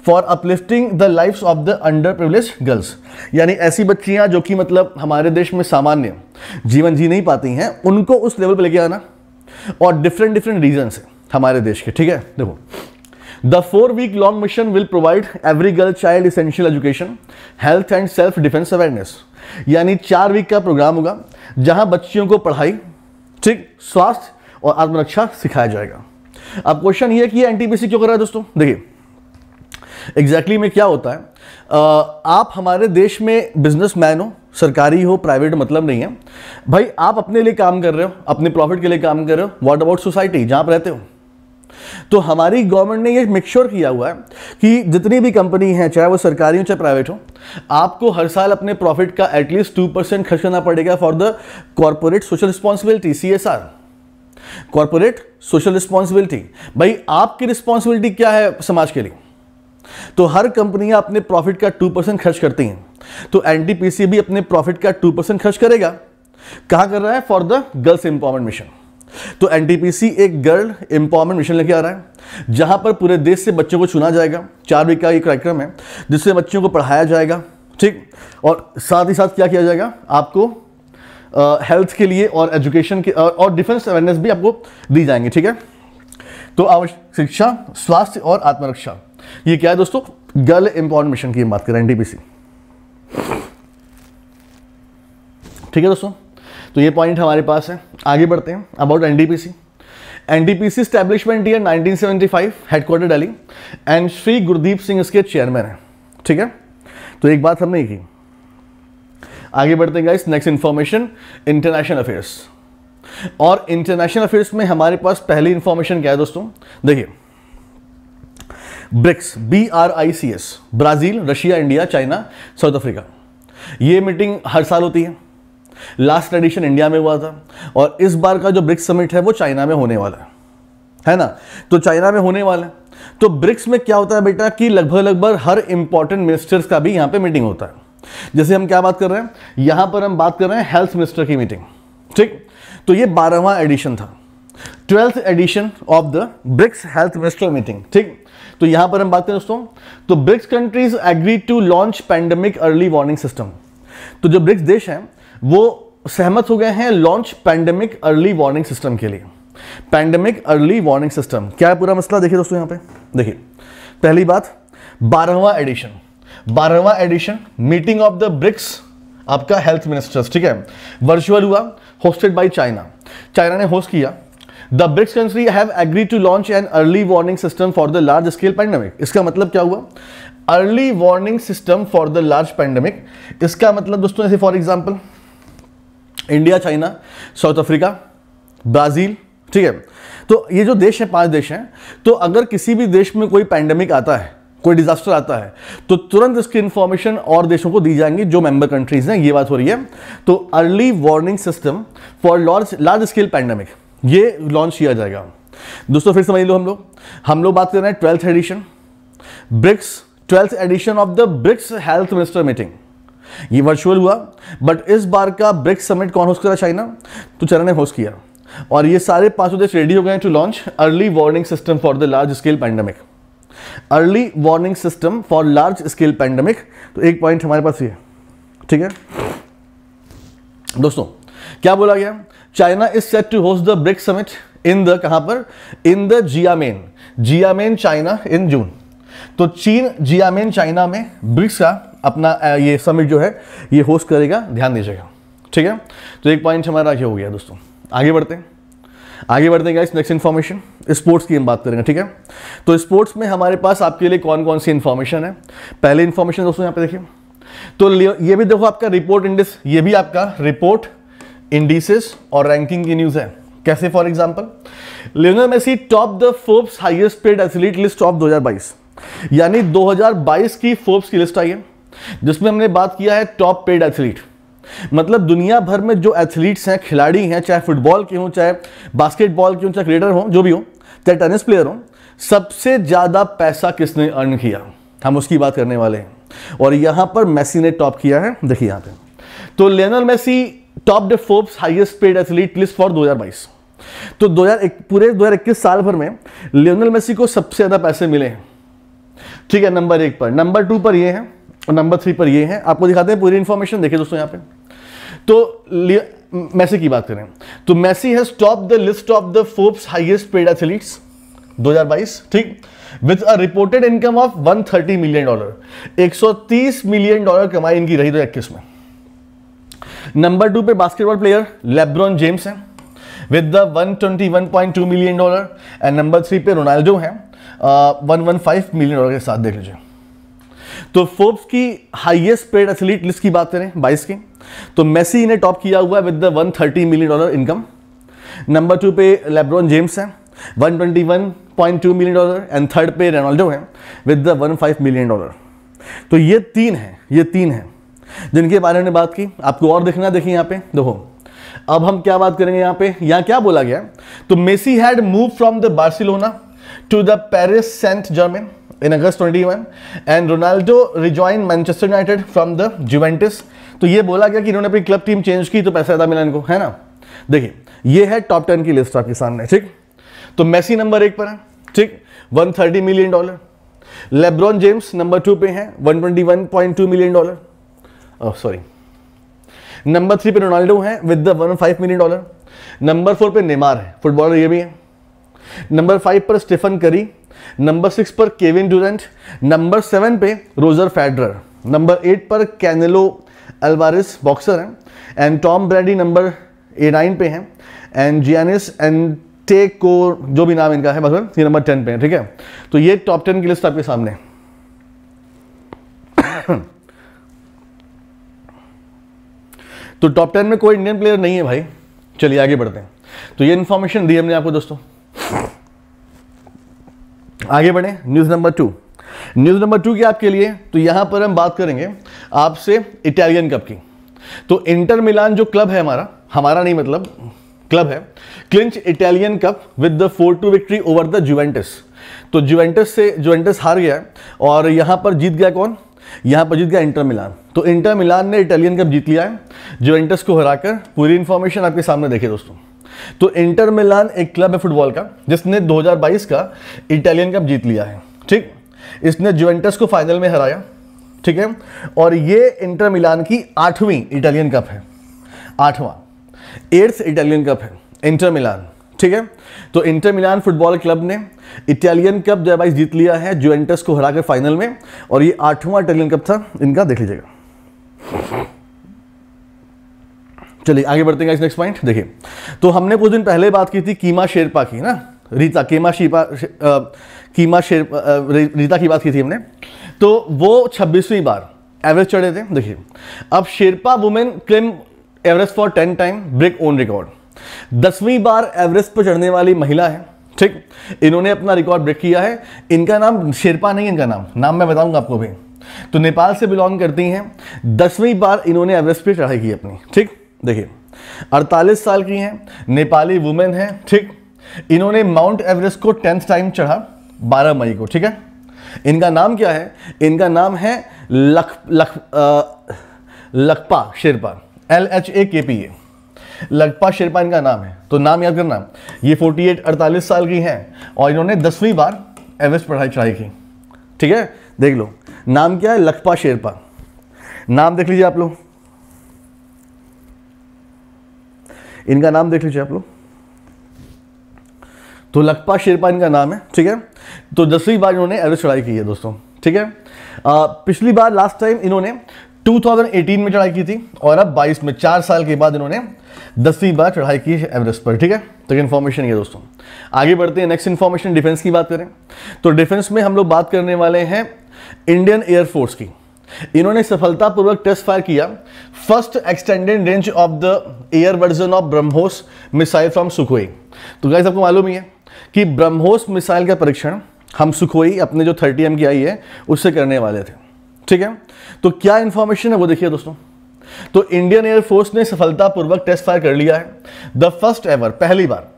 for uplifting the life of the under privilege girls यानी ऐसी बच्चियां जो कि मतलब हमारे देश में सामान्य जीवन जी नहीं पाती हैं उनको उस लेवल पर लेके आना और डिफरेंट डिफरेंट रीजन से हमारे देश के ठीक है देखो the four week long mission will provide every girl child essential education health and self defence awareness यानी चार वीक का प्रोग्राम होगा जहां बच्चियों को पढ़ाई ठीक स्वास्थ्य और आत्मरक्षा सिखाया जाएगा अब क्वेश्चन ये कि एन एनटीपीसी क्यों कर रहा है दोस्तों देखिए एग्जैक्टली exactly में क्या होता है आप हमारे देश में बिजनेस मैन हो सरकारी हो प्राइवेट मतलब नहीं है भाई आप अपने लिए काम कर रहे हो अपने प्रॉफिट के लिए काम कर रहे हो व्हाट अबाउट सोसाइटी जहाँ आप रहते हो तो हमारी गवर्नमेंट ने ये मेकश्योर किया हुआ है कि जितनी भी कंपनी है चाहे वो सरकारी हो चाहे प्राइवेट हो आपको हर साल अपने प्रॉफिट का एटलीस्ट टू परसेंट खर्च करना पड़ेगा for the corporate social responsibility C S R corporate social responsibility भाई आपकी रिस्पॉन्सिबिलिटी क्या है समाज के लिए तो हर कंपनियां अपने प्रॉफिट का टू परसेंट खर्च करती हैं तो एनटीपीसी भी अपने प्रॉफिट का टू परसेंट खर्च करेगा कहा कर रहा है for the girls empowerment mission तो एनटीपीसी एक गर्ल एम्पावरमेंट मिशन लेके आ रहा है जहां पर पूरे देश से बच्चों को चुना जाएगा चार वीक का एक कार्यक्रम है जिससे बच्चों को पढ़ाया जाएगा ठीक और साथ ही साथ क्या किया जाएगा आपको हेल्थ के लिए और एजुकेशन के और, और डिफेंस अवेयरनेस भी आपको दी जाएंगे ठीक है तो आवश्यक शिक्षा स्वास्थ्य और आत्मरक्षा ये क्या है दोस्तों गर्ल एम्पावरमेंट मिशन की बात करें एनडीपीसी ठीक है दोस्तों तो ये पॉइंट हमारे पास है आगे बढ़ते हैं about an NDPC establishment year 1975 headquarter Delhi and Shri Gurdeep Singh इसके चेयरमैन हैं ठीक है तो एक बात हमने की आगे बढ़ते हैं guys next information international affairs और इंटरनेशनल अफेयर्स में हमारे पास पहली इंफॉर्मेशन क्या है दोस्तों देखिए BRICS B R I C S Brazil Russia India China South Africa ये मीटिंग हर साल होती है लास्ट एडिशन इंडिया में हुआ था और इस बार का जो ब्रिक्स समिट है वो चाइना में होने वाला है है ना तो चाइना में होने वाला है तो ब्रिक्स में क्या होता है बेटा कि लगभग लगभग हर इंपॉर्टेंट मिनिस्टर्स का भी यहां पे मीटिंग होता है जैसे हम क्या बात कर रहे हैं यहां पर हम बात कर रहे हैं हेल्थ मिनिस्टर की मीटिंग ठीक तो ये बारहवा एडिशन था twelfth edition of the BRICS health minister meeting ठीक तो यहां पर हम बात करें दोस्तों तो BRICS countries agree to launch pandemic early warning system तो जो ब्रिक्स देश हैं वो सहमत हो गए हैं launch pandemic early warning system के लिए पैंडेमिक अर्ली वार्निंग सिस्टम क्या है पूरा मसला देखिए दोस्तों यहां पे देखिए पहली बात बारहवा एडिशन बारहवा edition meeting of the BRICS आपका हेल्थ मिनिस्टर्स ठीक है वर्चुअल हुआ होस्टेड बाई चाइना चाइना ने होस्ट किया the BRICS country have agree to launch an early warning system for the large scale pandemic इसका मतलब क्या हुआ early warning system for the large pandemic इसका मतलब दोस्तों ऐसे for example India China South Africa Brazil ठीक है तो ये जो देश है पांच देश हैं तो अगर किसी भी देश में कोई पैंडेमिक आता है कोई डिजास्टर आता है तो तुरंत इसकी इन्फॉर्मेशन और देशों को दी जाएंगी जो मेंबर कंट्रीज हैं ये बात हो रही है तो early warning system for large large scale pandemic ये लॉन्च किया जाएगा दोस्तों फिर समझ लो हम लोग हम लोग बात कर रहे हैं twelfth edition BRICS twelfth edition of the BRICS health minister meeting ये वर्चुअल हुआ बट इस बार का ब्रिक्स समिट कौन होस्ट करा चाइना तो चाइना ने होस्ट किया और ये सारे पांचों देश रेडी हो गए to launch early warning system for the large scale pandemic early warning system for large scale pandemic तो एक पॉइंट हमारे पास ही है ठीक है दोस्तों क्या बोला गया China is set to host the BRICS summit in the कहां पर in the Xiamen Xiamen China in June तो चीन जियामेन चाइना में ब्रिक्स का अपना ये समिट जो है ये होस्ट करेगा ध्यान दीजिएगा ठीक है तो एक पॉइंट हमारा ये हो गया दोस्तों आगे बढ़ते हैं आगे बढ़ते हैं गाइस नेक्स्ट इन्फॉर्मेशन स्पोर्ट्स की हम बात करेंगे ठीक है तो स्पोर्ट्स में हमारे पास आपके लिए कौन कौन सी इन्फॉर्मेशन है पहले इन्फॉर्मेशन दोस्तों यहाँ पे देखिए तो ये भी देखो आपका रिपोर्ट इंडिस ये भी आपका रिपोर्ट इंडिसेस और रैंकिंग की न्यूज़ है कैसे for example Lionel Messi top the Forbes highest paid athlete list of 2022 यानी 2022 की फोर्ब्स की लिस्ट आई है जिसमें हमने बात किया है टॉप पेड एथलीट मतलब दुनिया भर में जो एथलीट्स हैं खिलाड़ी हैं चाहे फुटबॉल के हों चाहे बास्केटबॉल के हों चाहे क्रिकेटर हों जो भी हो चाहे टेनिस प्लेयर हों सबसे ज़्यादा पैसा किसने अर्न किया हम उसकी बात करने वाले हैं और यहां पर मेसी ने टॉप किया है देखिए यहां पे तो Lionel Messi top the Forbes highest paid athlete list for 2022 तो 2000 पूरे 2021 साल भर में लियोनल मेसी को सबसे ज़्यादा पैसे मिले हैं ठीक है नंबर एक पर नंबर टू पर ये है और नंबर थ्री पर ये है आपको दिखाते हैं पूरी इन्फॉर्मेशन देखिए दोस्तों यहाँ पे तो मैसी की बात करें तो Messi has top the list of the Forbes highest paid athletes 2022 ठीक with a reported income of 130 million dollar 130 million dollar कमाई इनकी रही दो इक्कीस में नंबर टू पे बास्केटबॉल प्लेयर लेब्रॉन जेम्स हैं with the 121.2 million dollar and number three पे रोनाल्डो है one one five million dollar के साथ देख लीजिए तो फोर्ब्स की हाईएस्ट पेड एथलीट लिस्ट की बात करें बाईस की तो मेसी ने टॉप किया हुआ है with the 130 million dollar income number two पे लेब्रॉन जेम्स है 121.2 मिलियन डॉलर एंड थर्ड पे रेनाल्डो है विद द 15 मिलियन डॉलर तो ये तीन हैं ये तीन हैं जिनके बारे में बात की आपको और देखना देखिए यहाँ पे देखो अब हम क्या बात करेंगे यहाँ पे यहाँ क्या बोला गया तो Messi had move from the Barcelona to the Paris Saint Germain in August 21 and Ronaldo rejoined Manchester United from the Juventus तो ये बोला गया कि इन्होंने अपनी क्लब टीम चेंज की तो पैसा ज़्यादा मिला इनको है ना देखिए ये है टॉप टेन की लिस्ट आपके सामने ठीक तो मेसी नंबर एक पर है ठीक 130 million dollar LeBron James number two पे है 121.2 million dollar sorry number three पे रोनाल्डो है with the 105 million dollar number four पे नेमार है फुटबॉलर ये भी है नंबर फाइव पर स्टीफन करी नंबर सिक्स पर केविन डूरेंट नंबर सेवन पे रोजर फेडरर नंबर एट पर कैनेलो अल्वारिस बॉक्सर हैं and Tom Brady number a nine पे हैं एंड जियानिस एंड टेक को जो भी नाम इनका है बस ये नंबर टेन पे है ठीक है तो ये टॉप टेन की लिस्ट आपके सामने तो टॉप टेन में कोई इंडियन प्लेयर नहीं है भाई चलिए आगे बढ़ते हैं तो ये इन्फॉर्मेशन दी हमने आपको दोस्तों आगे बढ़े news number two news number two की आपके लिए तो यहाँ पर हम बात करेंगे आपसे इटालियन कप की तो इंटर मिलान जो क्लब है हमारा हमारा नहीं मतलब क्लब है clinch Italian cup with the four two victory over the Juventus तो जुवेंटस से जुवेंटस हार गया और यहाँ पर जीत गया कौन यहाँ पर जीत गया इंटर मिलान तो इंटर मिलान ने इटालियन कप जीत लिया है जुवेंटस को हराकर पूरी इन्फॉर्मेशन आपके सामने देखे दोस्तों तो इंटर मिलान एक क्लब है फुटबॉल का जिसने 2022 का इटालियन कप जीत लिया है ठीक इसने जुवेंटस को फाइनल में हराया ठीक है और ये इंटर मिलान की आठवीं इटालियन कप है आठवां एट्थ इटालियन कप है इंटर मिलान ठीक है तो इंटर मिलान फुटबॉल क्लब ने इटालियन कप जो है जीत लिया है जुवेंटस को हराकर फाइनल में और ये आठवां इटालियन कप था इनका देख लीजिएगा चलिए आगे बढ़ते हैं नेक्स्ट पॉइंट देखिए तो हमने कुछ दिन पहले बात की थी कीमा शेरपा की ना रीता केमा शिपा कीमा शेर रीता की बात की थी हमने तो वो छब्बीसवीं बार एवरेस्ट चढ़े थे देखिए अब Sherpa women claim Everest for ten time break own record दसवीं बार एवरेस्ट पर चढ़ने वाली महिला है ठीक इन्होंने अपना रिकॉर्ड ब्रेक किया है इनका नाम शेरपा नहीं इनका नाम नाम मैं बताऊंगा आपको भी तो नेपाल से बिलोंग करती हैं दसवीं बार इन्होंने एवरेस्ट पर चढ़ाई की अपनी ठीक देखिए 48 साल की हैं नेपाली वुमेन हैं ठीक इन्होंने माउंट एवरेस्ट को टेंथ टाइम चढ़ा बारह मई को ठीक है इनका नाम क्या है इनका नाम है लख लख Lakhpa Sherpa L H A K P ए लखपा शेरपा इनका नाम है तो नाम याद करना ये 48 48 साल की हैं और इन्होंने दसवीं बार एवरेस्ट पढ़ाई चढ़ाई की ठीक है देख लो नाम क्या है लखपा शेरपा नाम देख लीजिए आप लोग इनका नाम देख लीजिए आप लोग तो लखपा शेरपा इनका नाम है ठीक है तो दसवीं बार इन्होंने एवरेज चढ़ाई की है दोस्तों ठीक है आ, पिछली बार लास्ट टाइम इन्होंने 2018 में चढ़ाई की थी और अब 22 में चार साल के बाद इन्होंने दसवीं बार चढ़ाई की है एवरेस्ट पर ठीक है तो इन्फॉर्मेशन ये दोस्तों आगे बढ़ते हैं नेक्स्ट इन्फॉर्मेशन डिफेंस की बात करें तो डिफेंस में हम लोग बात करने वाले हैं इंडियन एयरफोर्स की इन्होंने सफलतापूर्वक टेस्ट फायर किया first extended range of the air version of BrahMos missile from Sukhoi तो गाइस आपको मालूम ही है कि ब्रह्मोस मिसाइल का परीक्षण हम सुखोई अपने जो थर्टी एम की आई है उससे करने वाले थे ठीक है तो क्या इंफॉर्मेशन है वो देखिए दोस्तों तो इंडियन एयरफोर्स ने सफलतापूर्वक टेस्ट फायर कर लिया है द फर्स्ट एवर पहली बार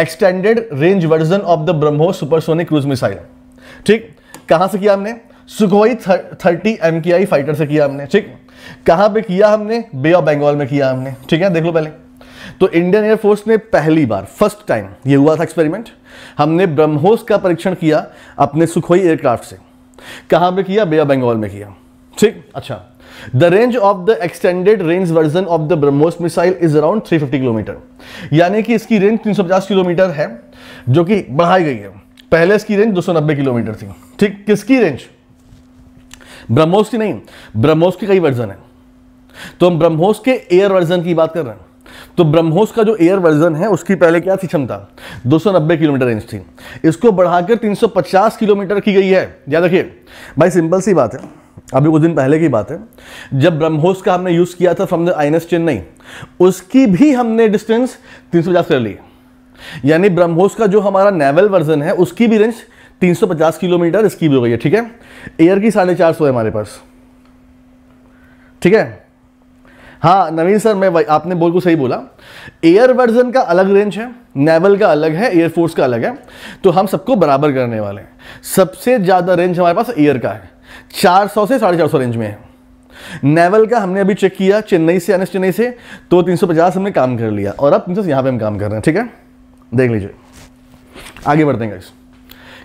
extended range version of the BrahMos supersonic cruise missile ठीक कहां से किया हमने सुखोई थर्टी एम के आई फाइटर से किया हमने ठीक कहां पे किया हमने बे ऑफ बंगाल में किया हमने ठीक है देख लो पहले तो इंडियन एयरफोर्स ने पहली बार फर्स्ट टाइम ये हुआ था एक्सपेरिमेंट हमने ब्रह्मोस का परीक्षण किया अपने सुखोई एयरक्राफ्ट से कहां पे किया बे ऑफ बंगाल में किया ठीक अच्छा the range of the extended range version of the BrahMos missile is around 350 kilometre यानी कि इसकी रेंज 350 किलोमीटर है जो कि बढ़ाई गई है पहले इसकी रेंज 290 किलोमीटर थी ठीक किसकी रेंज ब्रह्मोस की नहीं ब्रह्मोस के कई वर्जन है तो हम ब्रह्मोस के एयर वर्जन की बात कर रहे हैं तो ब्रह्मोस का जो एयर वर्जन है उसकी पहले क्या थी क्षमता दो किलोमीटर रेंज थी इसको बढ़ाकर 350 किलोमीटर की गई है याद रखिए भाई सिंपल सी बात है अभी कुछ दिन पहले की बात है जब ब्रह्मोस का हमने यूज़ किया था फ्रॉम द आइनस चेन्नई उसकी भी हमने डिस्टेंस तीन कर ली यानी ब्रह्मोस का जो हमारा नेवल वर्जन है उसकी भी रेंज 350 किलोमीटर इसकी भी हो गई है ठीक है एयर की साढ़े चार सौ है हमारे पास ठीक है हाँ नवीन सर मैं आपने बोल को सही बोला एयर वर्जन का अलग रेंज है नेवल का अलग है एयरफोर्स का अलग है तो हम सबको बराबर करने वाले हैं सबसे ज़्यादा रेंज हमारे पास एयर का है 400 से साढ़े चार सौ रेंज में है नेवल का हमने अभी चेक किया चेन्नई से एन चेन्नई से तो 350 हमने काम कर लिया और अब तीन सौ पर हम काम कर रहे हैं ठीक है देख लीजिए आगे बढ़ते हैं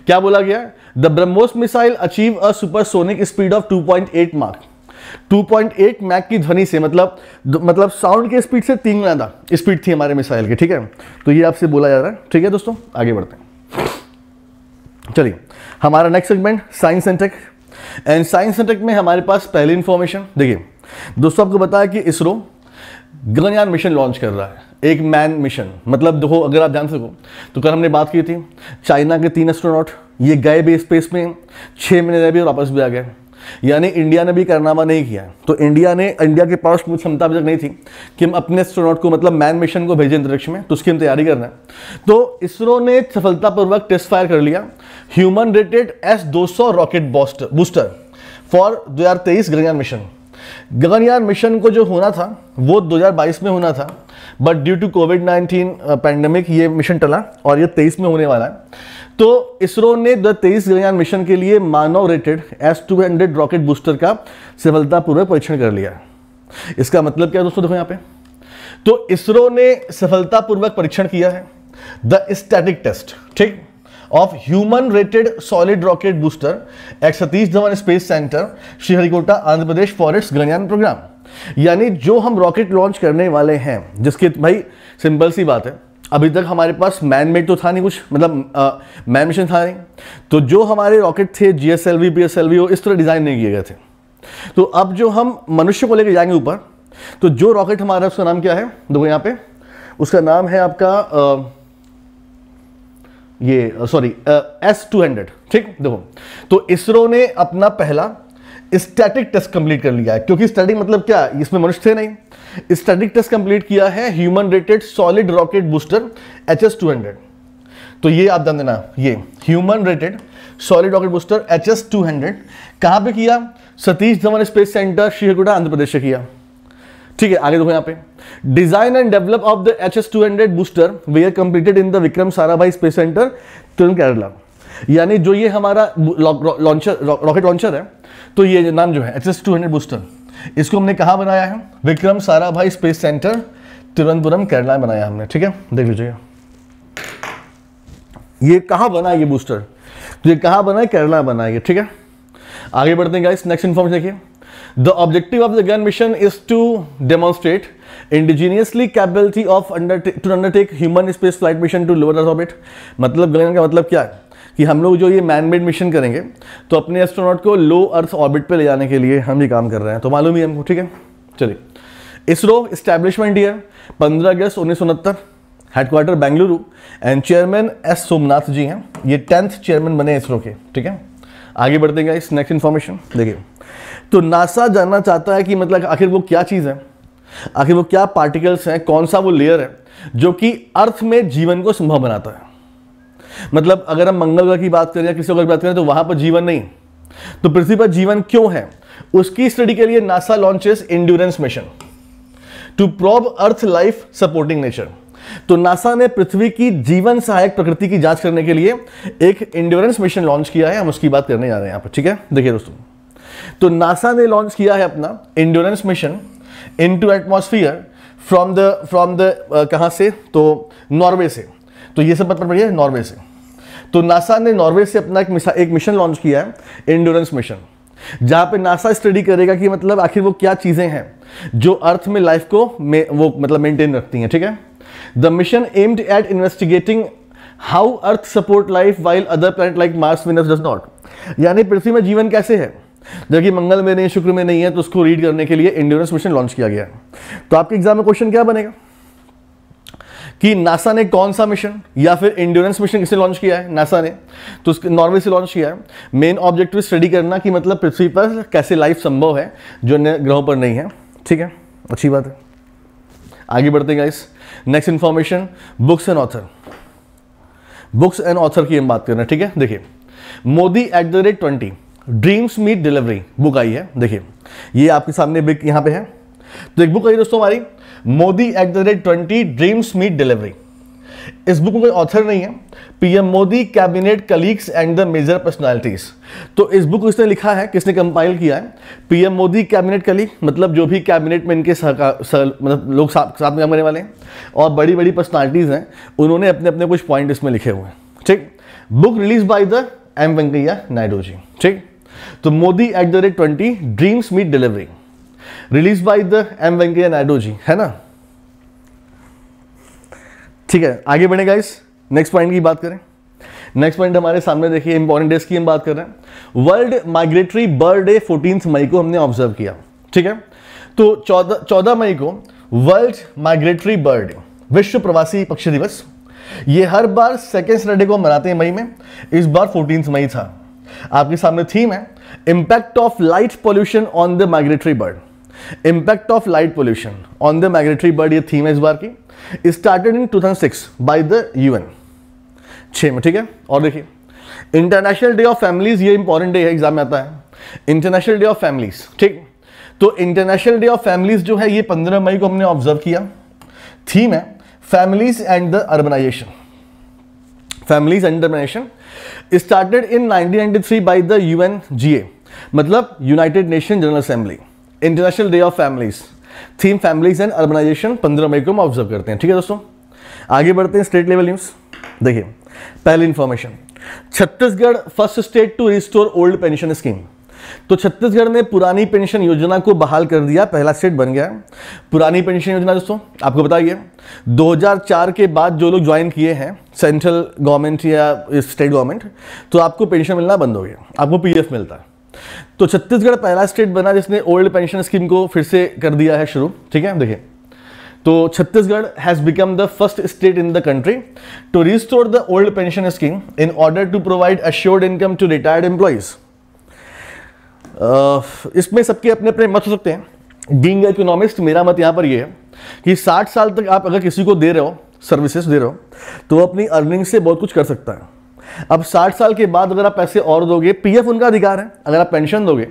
क्या बोला गया the BrahMos missile achieve a supersonic speed of 2.8 mark 2.8 Mach की ध्वनि से मतलब मतलब साउंड के स्पीड से तीन गुना था स्पीड थी हमारे मिसाइल की ठीक है तो ये आपसे बोला जा रहा है ठीक है दोस्तों आगे बढ़ते हैं चलिए हमारा next segment science and tech and science and tech में हमारे पास पहली इंफॉर्मेशन देखिए दोस्तों आपको बताया कि इसरो गगनयान मिशन लॉन्च कर रहा है एक मैन मिशन मतलब देखो अगर आप जान सको तो कल हमने बात की थी चाइना के तीन एस्ट्रोनॉट ये गए भी स्पेस में छः महीने रह भी और वापस भी आ गए यानी इंडिया ने भी कारनामा नहीं किया तो इंडिया ने इंडिया के पास कुछ क्षमता अभी तक नहीं थी कि हम अपने एस्ट्रोनॉट को मतलब मैन मिशन को भेजें अंतरिक्ष में तो उसकी हम तैयारी करना है तो इसरो ने सफलतापूर्वक टेस्ट फायर कर लिया ह्यूमन रेटेड एस सौ रॉकेट बॉस्टर बूस्टर फॉर तेईस गगनयान मिशन गगनयान मिशन को जो होना था वो 2022 में होना था but due to COVID nineteen pandemic ये मिशन टला और ये तेईस में होने वाला है तो इसरो ने द तेईस गगनयान मिशन के लिए मानव rated S two hundred rocket booster का सफलतापूर्वक परीक्षण कर लिया इसका मतलब क्या है दोस्तों देखो यहाँ पे तो इसरो ने सफलतापूर्वक परीक्षण किया है द स्टैटिक टेस्ट ठीक of human rated solid rocket booster at Satish Dhawan Space Centre Sriharikota Andhra Pradesh forest Gaganyaan programme यानी जो हम रॉकेट लॉन्च करने वाले हैं जिसके भाई सिंपल सी बात है अभी तक हमारे पास मैन मेड तो था नहीं कुछ मतलब मैन मिशन था नहीं तो जो हमारे रॉकेट थे G S L V P S L V वो इस तरह डिज़ाइन नहीं किए गए थे तो अब जो हम मनुष्य को लेकर जाएंगे ऊपर तो जो रॉकेट हमारा उसका नाम क्या है देखो यहाँ पे उसका नाम है आपका आ, ये सॉरी एस टू हंड्रेड ठीक देखो तो इसरो ने अपना पहला स्टैटिक टेस्ट कंप्लीट कर लिया है क्योंकि स्टैटिक मतलब क्या इसमें मनुष्य थे नहीं स्टैटिक टेस्ट कंप्लीट किया है human rated solid rocket booster H S two hundred तो ये आप ध्यान देना ये human rated solid rocket booster H S two hundred कहां पर किया सतीश धवन स्पेस सेंटर श्रीहरिकोटा आंध्र प्रदेश से किया ठीक है आगे देखो यहां पे design and develop of the H S two hundred booster we are completed in the Vikram Sarabhai Space Centre तुरंत केरला यानी जो ये हमारा लॉन्चर रॉकेट लॉन्चर है तो ये नाम जो है एच एस बूस्टर इसको हमने कहाँ बनाया है विक्रम सारा स्पेस सेंटर तिरुवनंतपुरम केरला में बनाया हमने ठीक है देख लीजिए ये कहाँ बना ये बूस्टर तो ये कहाँ बना है केरला बना है ठीक है आगे बढ़ते हैं गाइस नेक्स्ट इन्फॉर्मेशन देखिए द ऑब्जेक्टिव ऑफ द गन mission is to demonstrate indigenously capability of undertake to undertake human space flight mission to lower orbit मतलब गन का मतलब क्या है कि हम लोग जो ये मैन मेड मिशन करेंगे तो अपने एस्ट्रोनॉट को लो अर्थ ऑर्बिट पे ले जाने के लिए हम ये काम कर रहे हैं तो मालूम ही हमको ठीक है चलिए इसरो इस्टेब्लिशमेंट ईयर पंद्रह अगस्त उन्नीस headquarter Bengaluru and chairman S Somnath ji हैं ये टेंथ चेयरमैन बने इसरो के ठीक है आगे बढ़ते हैं इस नेक्स्ट इन्फॉर्मेशन देखिए तो नासा जानना चाहता है कि मतलब आखिर वो क्या चीज़ है आखिर वो क्या पार्टिकल्स हैं कौन सा वो लेयर है जो कि अर्थ में जीवन को संभव बनाता है मतलब अगर हम मंगल ग्रह की बात करें या किसी और की बात करें तो वहां पर जीवन नहीं तो पृथ्वी पर जीवन क्यों है उसकी स्टडी के लिए NASA launches endurance mission to probe earth life supporting nature तो नासा ने पृथ्वी की जीवन सहायक प्रकृति की जांच करने के लिए एक इंड्योरेंस मिशन लॉन्च किया है हम उसकी बात करने जा रहे हैं यहां पर ठीक है देखिए दोस्तों तो नासा ने लॉन्च किया है अपना endurance mission into atmosphere from the from the कहां से तो नॉर्वे से तो ये सब पता मतलब है नॉर्वे से तो नासा ने नॉर्वे से अपना एक, एक मिशन लॉन्च किया है इंडोरेंस मिशन जहां पे नासा स्टडी करेगा कि मतलब आखिर वो क्या चीज़ें हैं जो अर्थ में लाइफ को में, वो मतलब मेंटेन रखती हैं ठीक है the mission aimed at investigating how earth support life while other plan like Mars Venus does not यानी पृथ्वी में जीवन कैसे है जबकि मंगल में नहीं शुक्र में नहीं है तो उसको रीड करने के लिए इंडोरेंस मिशन लॉन्च किया गया है तो आपके एग्जाम में क्वेश्चन क्या बनेगा कि नासा ने कौन सा मिशन या फिर इंड्योरेंस मिशन किसने लॉन्च किया है नासा ने तो उसके नॉर्वे से लॉन्च किया है मेन ऑब्जेक्टिव स्टडी करना कि मतलब पृथ्वी पर कैसे लाइफ संभव है जो अन्य ग्रहों पर नहीं है ठीक है अच्छी बात है आगे बढ़ते हैं guys next information books and author books and author की हम बात कर रहे हैं ठीक है देखिए Modi at the rate twenty dreams meet delivery book आई है देखिए ये आपके सामने बिग यहां पे है तो एक बुक आई दोस्तों हमारी Modi at the rate twenty dreams meet delivery इस बुक में कोई ऑथर नहीं है PM Modi cabinet colleagues and the major personalities तो इस बुक इसने लिखा है किसने कंपाइल किया है पीएम मोदी कैबिनेट कलीग मतलब जो भी कैबिनेट में इनके सहकार सर, मतलब लोग साथ, साथ में काम करने वाले हैं और बड़ी बड़ी पर्सनालिटीज़ हैं उन्होंने अपने अपने कुछ पॉइंट इसमें लिखे हुए हैं ठीक book release by the M Venkaiah Naidu ji ठीक तो Modi at the rate twenty dreams meet delivery release by the M Venkaiah Naidu ji है ना ठीक है आगे बढ़े गाइस नेक्स्ट पॉइंट की बात करें नेक्स्ट पॉइंट हमारे सामने देखिए इंपॉर्टेंट डेज की हम बात कर रहे हैं World Migratory Bird Day fourteen May को हमने ऑब्जर्व किया ठीक है तो चौदह चौदह मई को वर्ल्ड माइग्रेटरी बर्ड डे विश्व प्रवासी पक्षी दिवस ये हर बार सेकेंड सैटरडे को मनाते हैं मई में इस बार फोर्टीन मई था आपके सामने थीम है impact of light pollution on the migratory bird impact of light pollution on the migratory bird ये थीम है इस बार की started in 2006 by the UN छः में ठीक है और देखिए इंटरनेशनल डे ऑफ फैमिलीज ये इंपॉर्टेंट डे है एग्जाम में आता है इंटरनेशनल डे ऑफ फैमिलीज ठीक तो इंटरनेशनल डे ऑफ फैमिलीज जो है ये 15 मई को हमने ऑब्जर्व किया थीम है families and the urbanisation families and urbanisation started in 1993 by the UNGA मतलब United Nation General Assembly International Day of Families theme families and urbanisation पंद्रह मई को हम ऑब्जर्व करते हैं ठीक है दोस्तों आगे बढ़ते हैं स्टेट लेवल न्यूज़ देखिए पहली information Chhattisgarh first state to restore old pension scheme तो छत्तीसगढ़ ने पुरानी पेंशन योजना को बहाल कर दिया पहला स्टेट बन गया पुरानी पेंशन योजना दोस्तों आपको बताइए 2004 के बाद जो लोग ज्वाइन किए हैं सेंट्रल गवर्नमेंट या स्टेट गवर्नमेंट तो आपको पेंशन मिलना बंद हो गया आपको पीएफ मिलता है तो छत्तीसगढ़ पहला स्टेट बना जिसने ओल्ड पेंशन स्कीम को फिर से कर दिया है शुरू ठीक है देखिए तो Chhattisgarh has become the first state in the country to restore the old pension scheme in order to provide assured income to retired employees इसमें सबके अपने अपने मत हो सकते हैं बींग इकोनॉमिस्ट मेरा मत यहां पर यह है कि 60 साल तक आप अगर किसी को दे रहे हो सर्विसेज दे रहे हो तो अपनी अर्निंग से बहुत कुछ कर सकता है अब 60 साल के बाद अगर आप पैसे और दोगे पीएफ उनका अधिकार है अगर आप पेंशन दोगे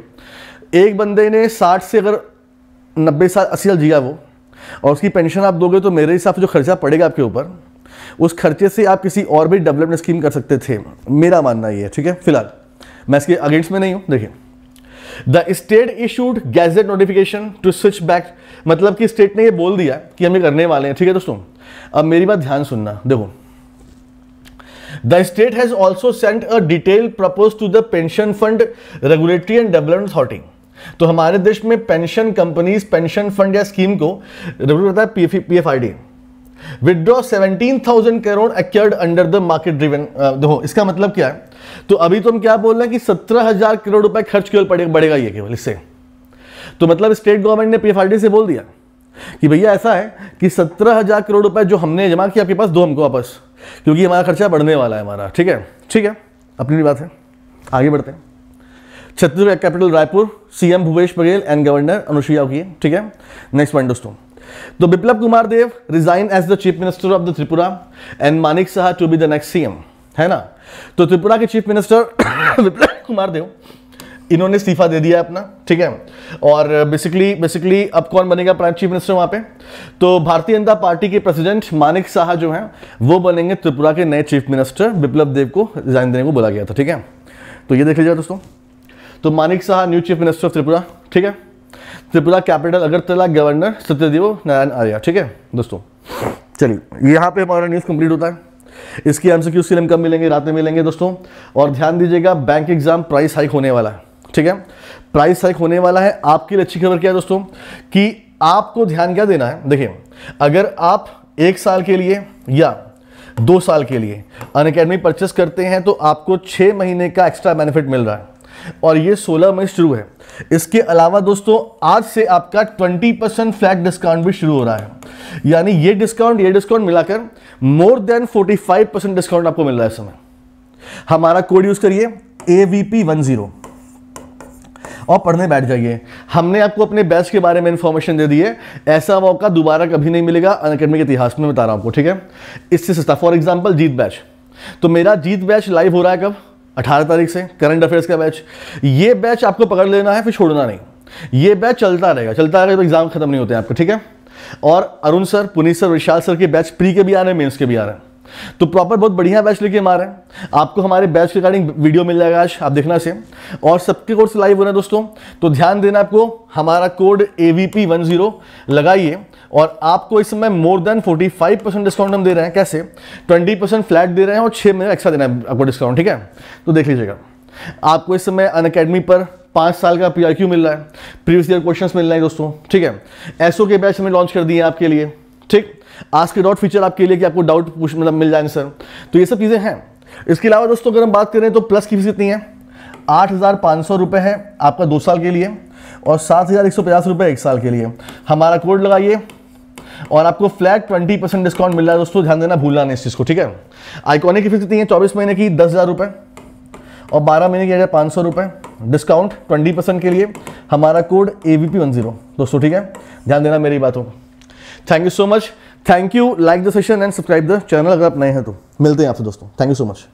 एक बंदे ने 60 से अगर 90 साल अस्सी साल जिया वो और उसकी पेंशन आप दोगे तो मेरे हिसाब से जो खर्चा पड़ेगा आपके ऊपर उस खर्चे से आप किसी और भी डेवलपमेंट स्कीम कर सकते थे मेरा मानना ये है ठीक है फिलहाल मैं इसके अगेंस्ट में नहीं हूँ देखिए the state issued gazette notification to switch back मतलब कि स्टेट ने ये बोल दिया कि हम ये करने वाले हैं ठीक है दोस्तों अब मेरी बात ध्यान सुनना देखो the state has also sent a detail propose to the pension fund regulatory and development authority तो हमारे देश में पेंशन कंपनीज पेंशन फंड या स्कीम को रेगुलेट करता बताया P F I D withdraw seventeen thousand crore acquired under the market driven देखो इसका मतलब क्या है तो अभी तो हम क्या बोल रहे हैं कि सत्रह हजार करोड़ रुपए खर्च केवल पड़ेगा बढ़ेगा ये केवल इससे तो मतलब स्टेट गवर्नमेंट ने पीएफआईडी से बोल दिया कि भैया ऐसा है कि सत्रह हजार करोड़ रुपए जो हमने जमा किया आपके पास दो हमको वापस क्योंकि हमारा खर्चा बढ़ने वाला है हमारा ठीक है ठीक है अपनी बात है आगे बढ़ते हैं Chhattisgarh capital Raipur CM Bhupesh Baghel and governor Anusuiya की ठीक है नेक्स्ट पॉइंट दोस्तों तो Biplab Kumar Deb resign as the chief minister of the Tripura and Manik Saha to be the next CM है ना तो त्रिपुरा के चीफ मिनिस्टर बिप्लब कुमार देव इन्होंने इस्तीफा दे दिया अपना ठीक है और बेसिकली बेसिकली अब कौन बनेगा प्राइम चीफ मिनिस्टर वहां पे तो भारतीय जनता पार्टी के प्रेसिडेंट मानिक शाह जो हैं वो बनेंगे त्रिपुरा के नए चीफ मिनिस्टर विप्लव देव को रिजाइन देने को बोला गया था ठीक है तो ये देख लीजिएगा दोस्तों तो Manik Saha new chief minister of Tripura ठीक है त्रिपुरा कैपिटल अगरतला गवर्नर सत्यदेव नारायण आर्या ठीक है दोस्तों चलिए यहाँ पे हमारा न्यूज़ कंप्लीट होता है इसकी एमसीक्यू सी क्यू कब मिलेंगे रात में मिलेंगे दोस्तों और ध्यान दीजिएगा बैंक एग्जाम प्राइस हाइक होने वाला है ठीक है प्राइस हाइक होने वाला है आपके लिए अच्छी खबर क्या है दोस्तों कि आपको ध्यान क्या देना है देखिए अगर आप एक साल के लिए या दो साल के लिए अन अकेडमी परचेस करते हैं तो आपको छः महीने का एक्स्ट्रा बेनिफिट मिल रहा है और ये 16 मई शुरू है इसके अलावा दोस्तों आज से आपका 20 परसेंट फ्लैट डिस्काउंट भी शुरू हो रहा है यानी ये डिस्काउंट ये डिस्काउंट मिलाकर मोर देन 45 परसेंट डिस्काउंट आपको मिल रहा है इस समय हमारा कोड यूज़ करिए A V P one zero और पढ़ने बैठ जाइए हमने आपको अपने बेस्ट के बारे में इन्फॉर्मेशन दे दी है ऐसा मौका दोबारा कभी नहीं मिलेगा अनकेडमी के इतिहास में बता रहा हूँ आपको ठीक है इससे सस्ता फॉर एग्जाम्पल जीत बैच तो मेरा जीत बैच लाइव हो रहा है कब अठारह तारीख से करंट अफेयर्स का बैच ये बैच आपको पकड़ लेना है फिर छोड़ना नहीं ये बैच चलता रहेगा चलता रहेगा तो एग्जाम खत्म नहीं होते हैं आपके ठीक है और Arun sir Puneet sir Vishal sir के बैच प्री के भी आ रहे हैं मेन्स के भी आ रहे हैं तो प्रॉपर बहुत बढ़िया बैच लेके हम हैं आपको हमारे बैच के रिगार्डिंग वीडियो मिल जाएगा आज आप देखना से और सबके कोर्स लाइव हो रहे हैं दोस्तों तो ध्यान देना आपको हमारा code A V P one zero लगाइए और आपको इस समय मोर देन 45 परसेंट डिस्काउंट हम दे रहे हैं कैसे 20 परसेंट फ्लैट दे रहे हैं और छः महीने एक्स्ट्रा देना है आपको डिस्काउंट ठीक है तो देख लीजिएगा आपको इस समय अन अकेडमी पर पाँच साल का पी मिल रहा है प्रीवियस ईयर क्वेश्चन मिल रहे हैं दोस्तों ठीक है एसओ के बैच हमें लॉन्च कर दिए आपके लिए ठीक के डॉट फीचर आपके लिए कि आपको डाउट मतलब मिल जाए आंसर तो ये सब चीज़ें हैं इसके अलावा दोस्तों अगर हम बात करें तो प्लस की फीस कितनी है आठ हज़ार पाँच सौ रुपये है आपका दो साल के लिए और सात हज़ार एक सौ पचास रुपये एक साल के लिए हमारा कोड लगाइए और आपको फ्लैट ट्वेंटी परसेंट डिस्काउंट मिल रहा है दोस्तों ध्यान देना भूलना नहीं इस चीज़ को ठीक है आइकॉनिक की फीस कितनी है चौबीस महीने की दस हज़ार रुपये और बारह महीने की अगर पाँच सौ रुपये डिस्काउंट ट्वेंटी परसेंट के लिए हमारा code A V P one zero दोस्तों ठीक है ध्यान देना मेरी बातों को thank you so much thank you like the session and subscribe the channel अगर आप नए हैं तो मिलते हैं आपसे दोस्तों थैंक यू सो मच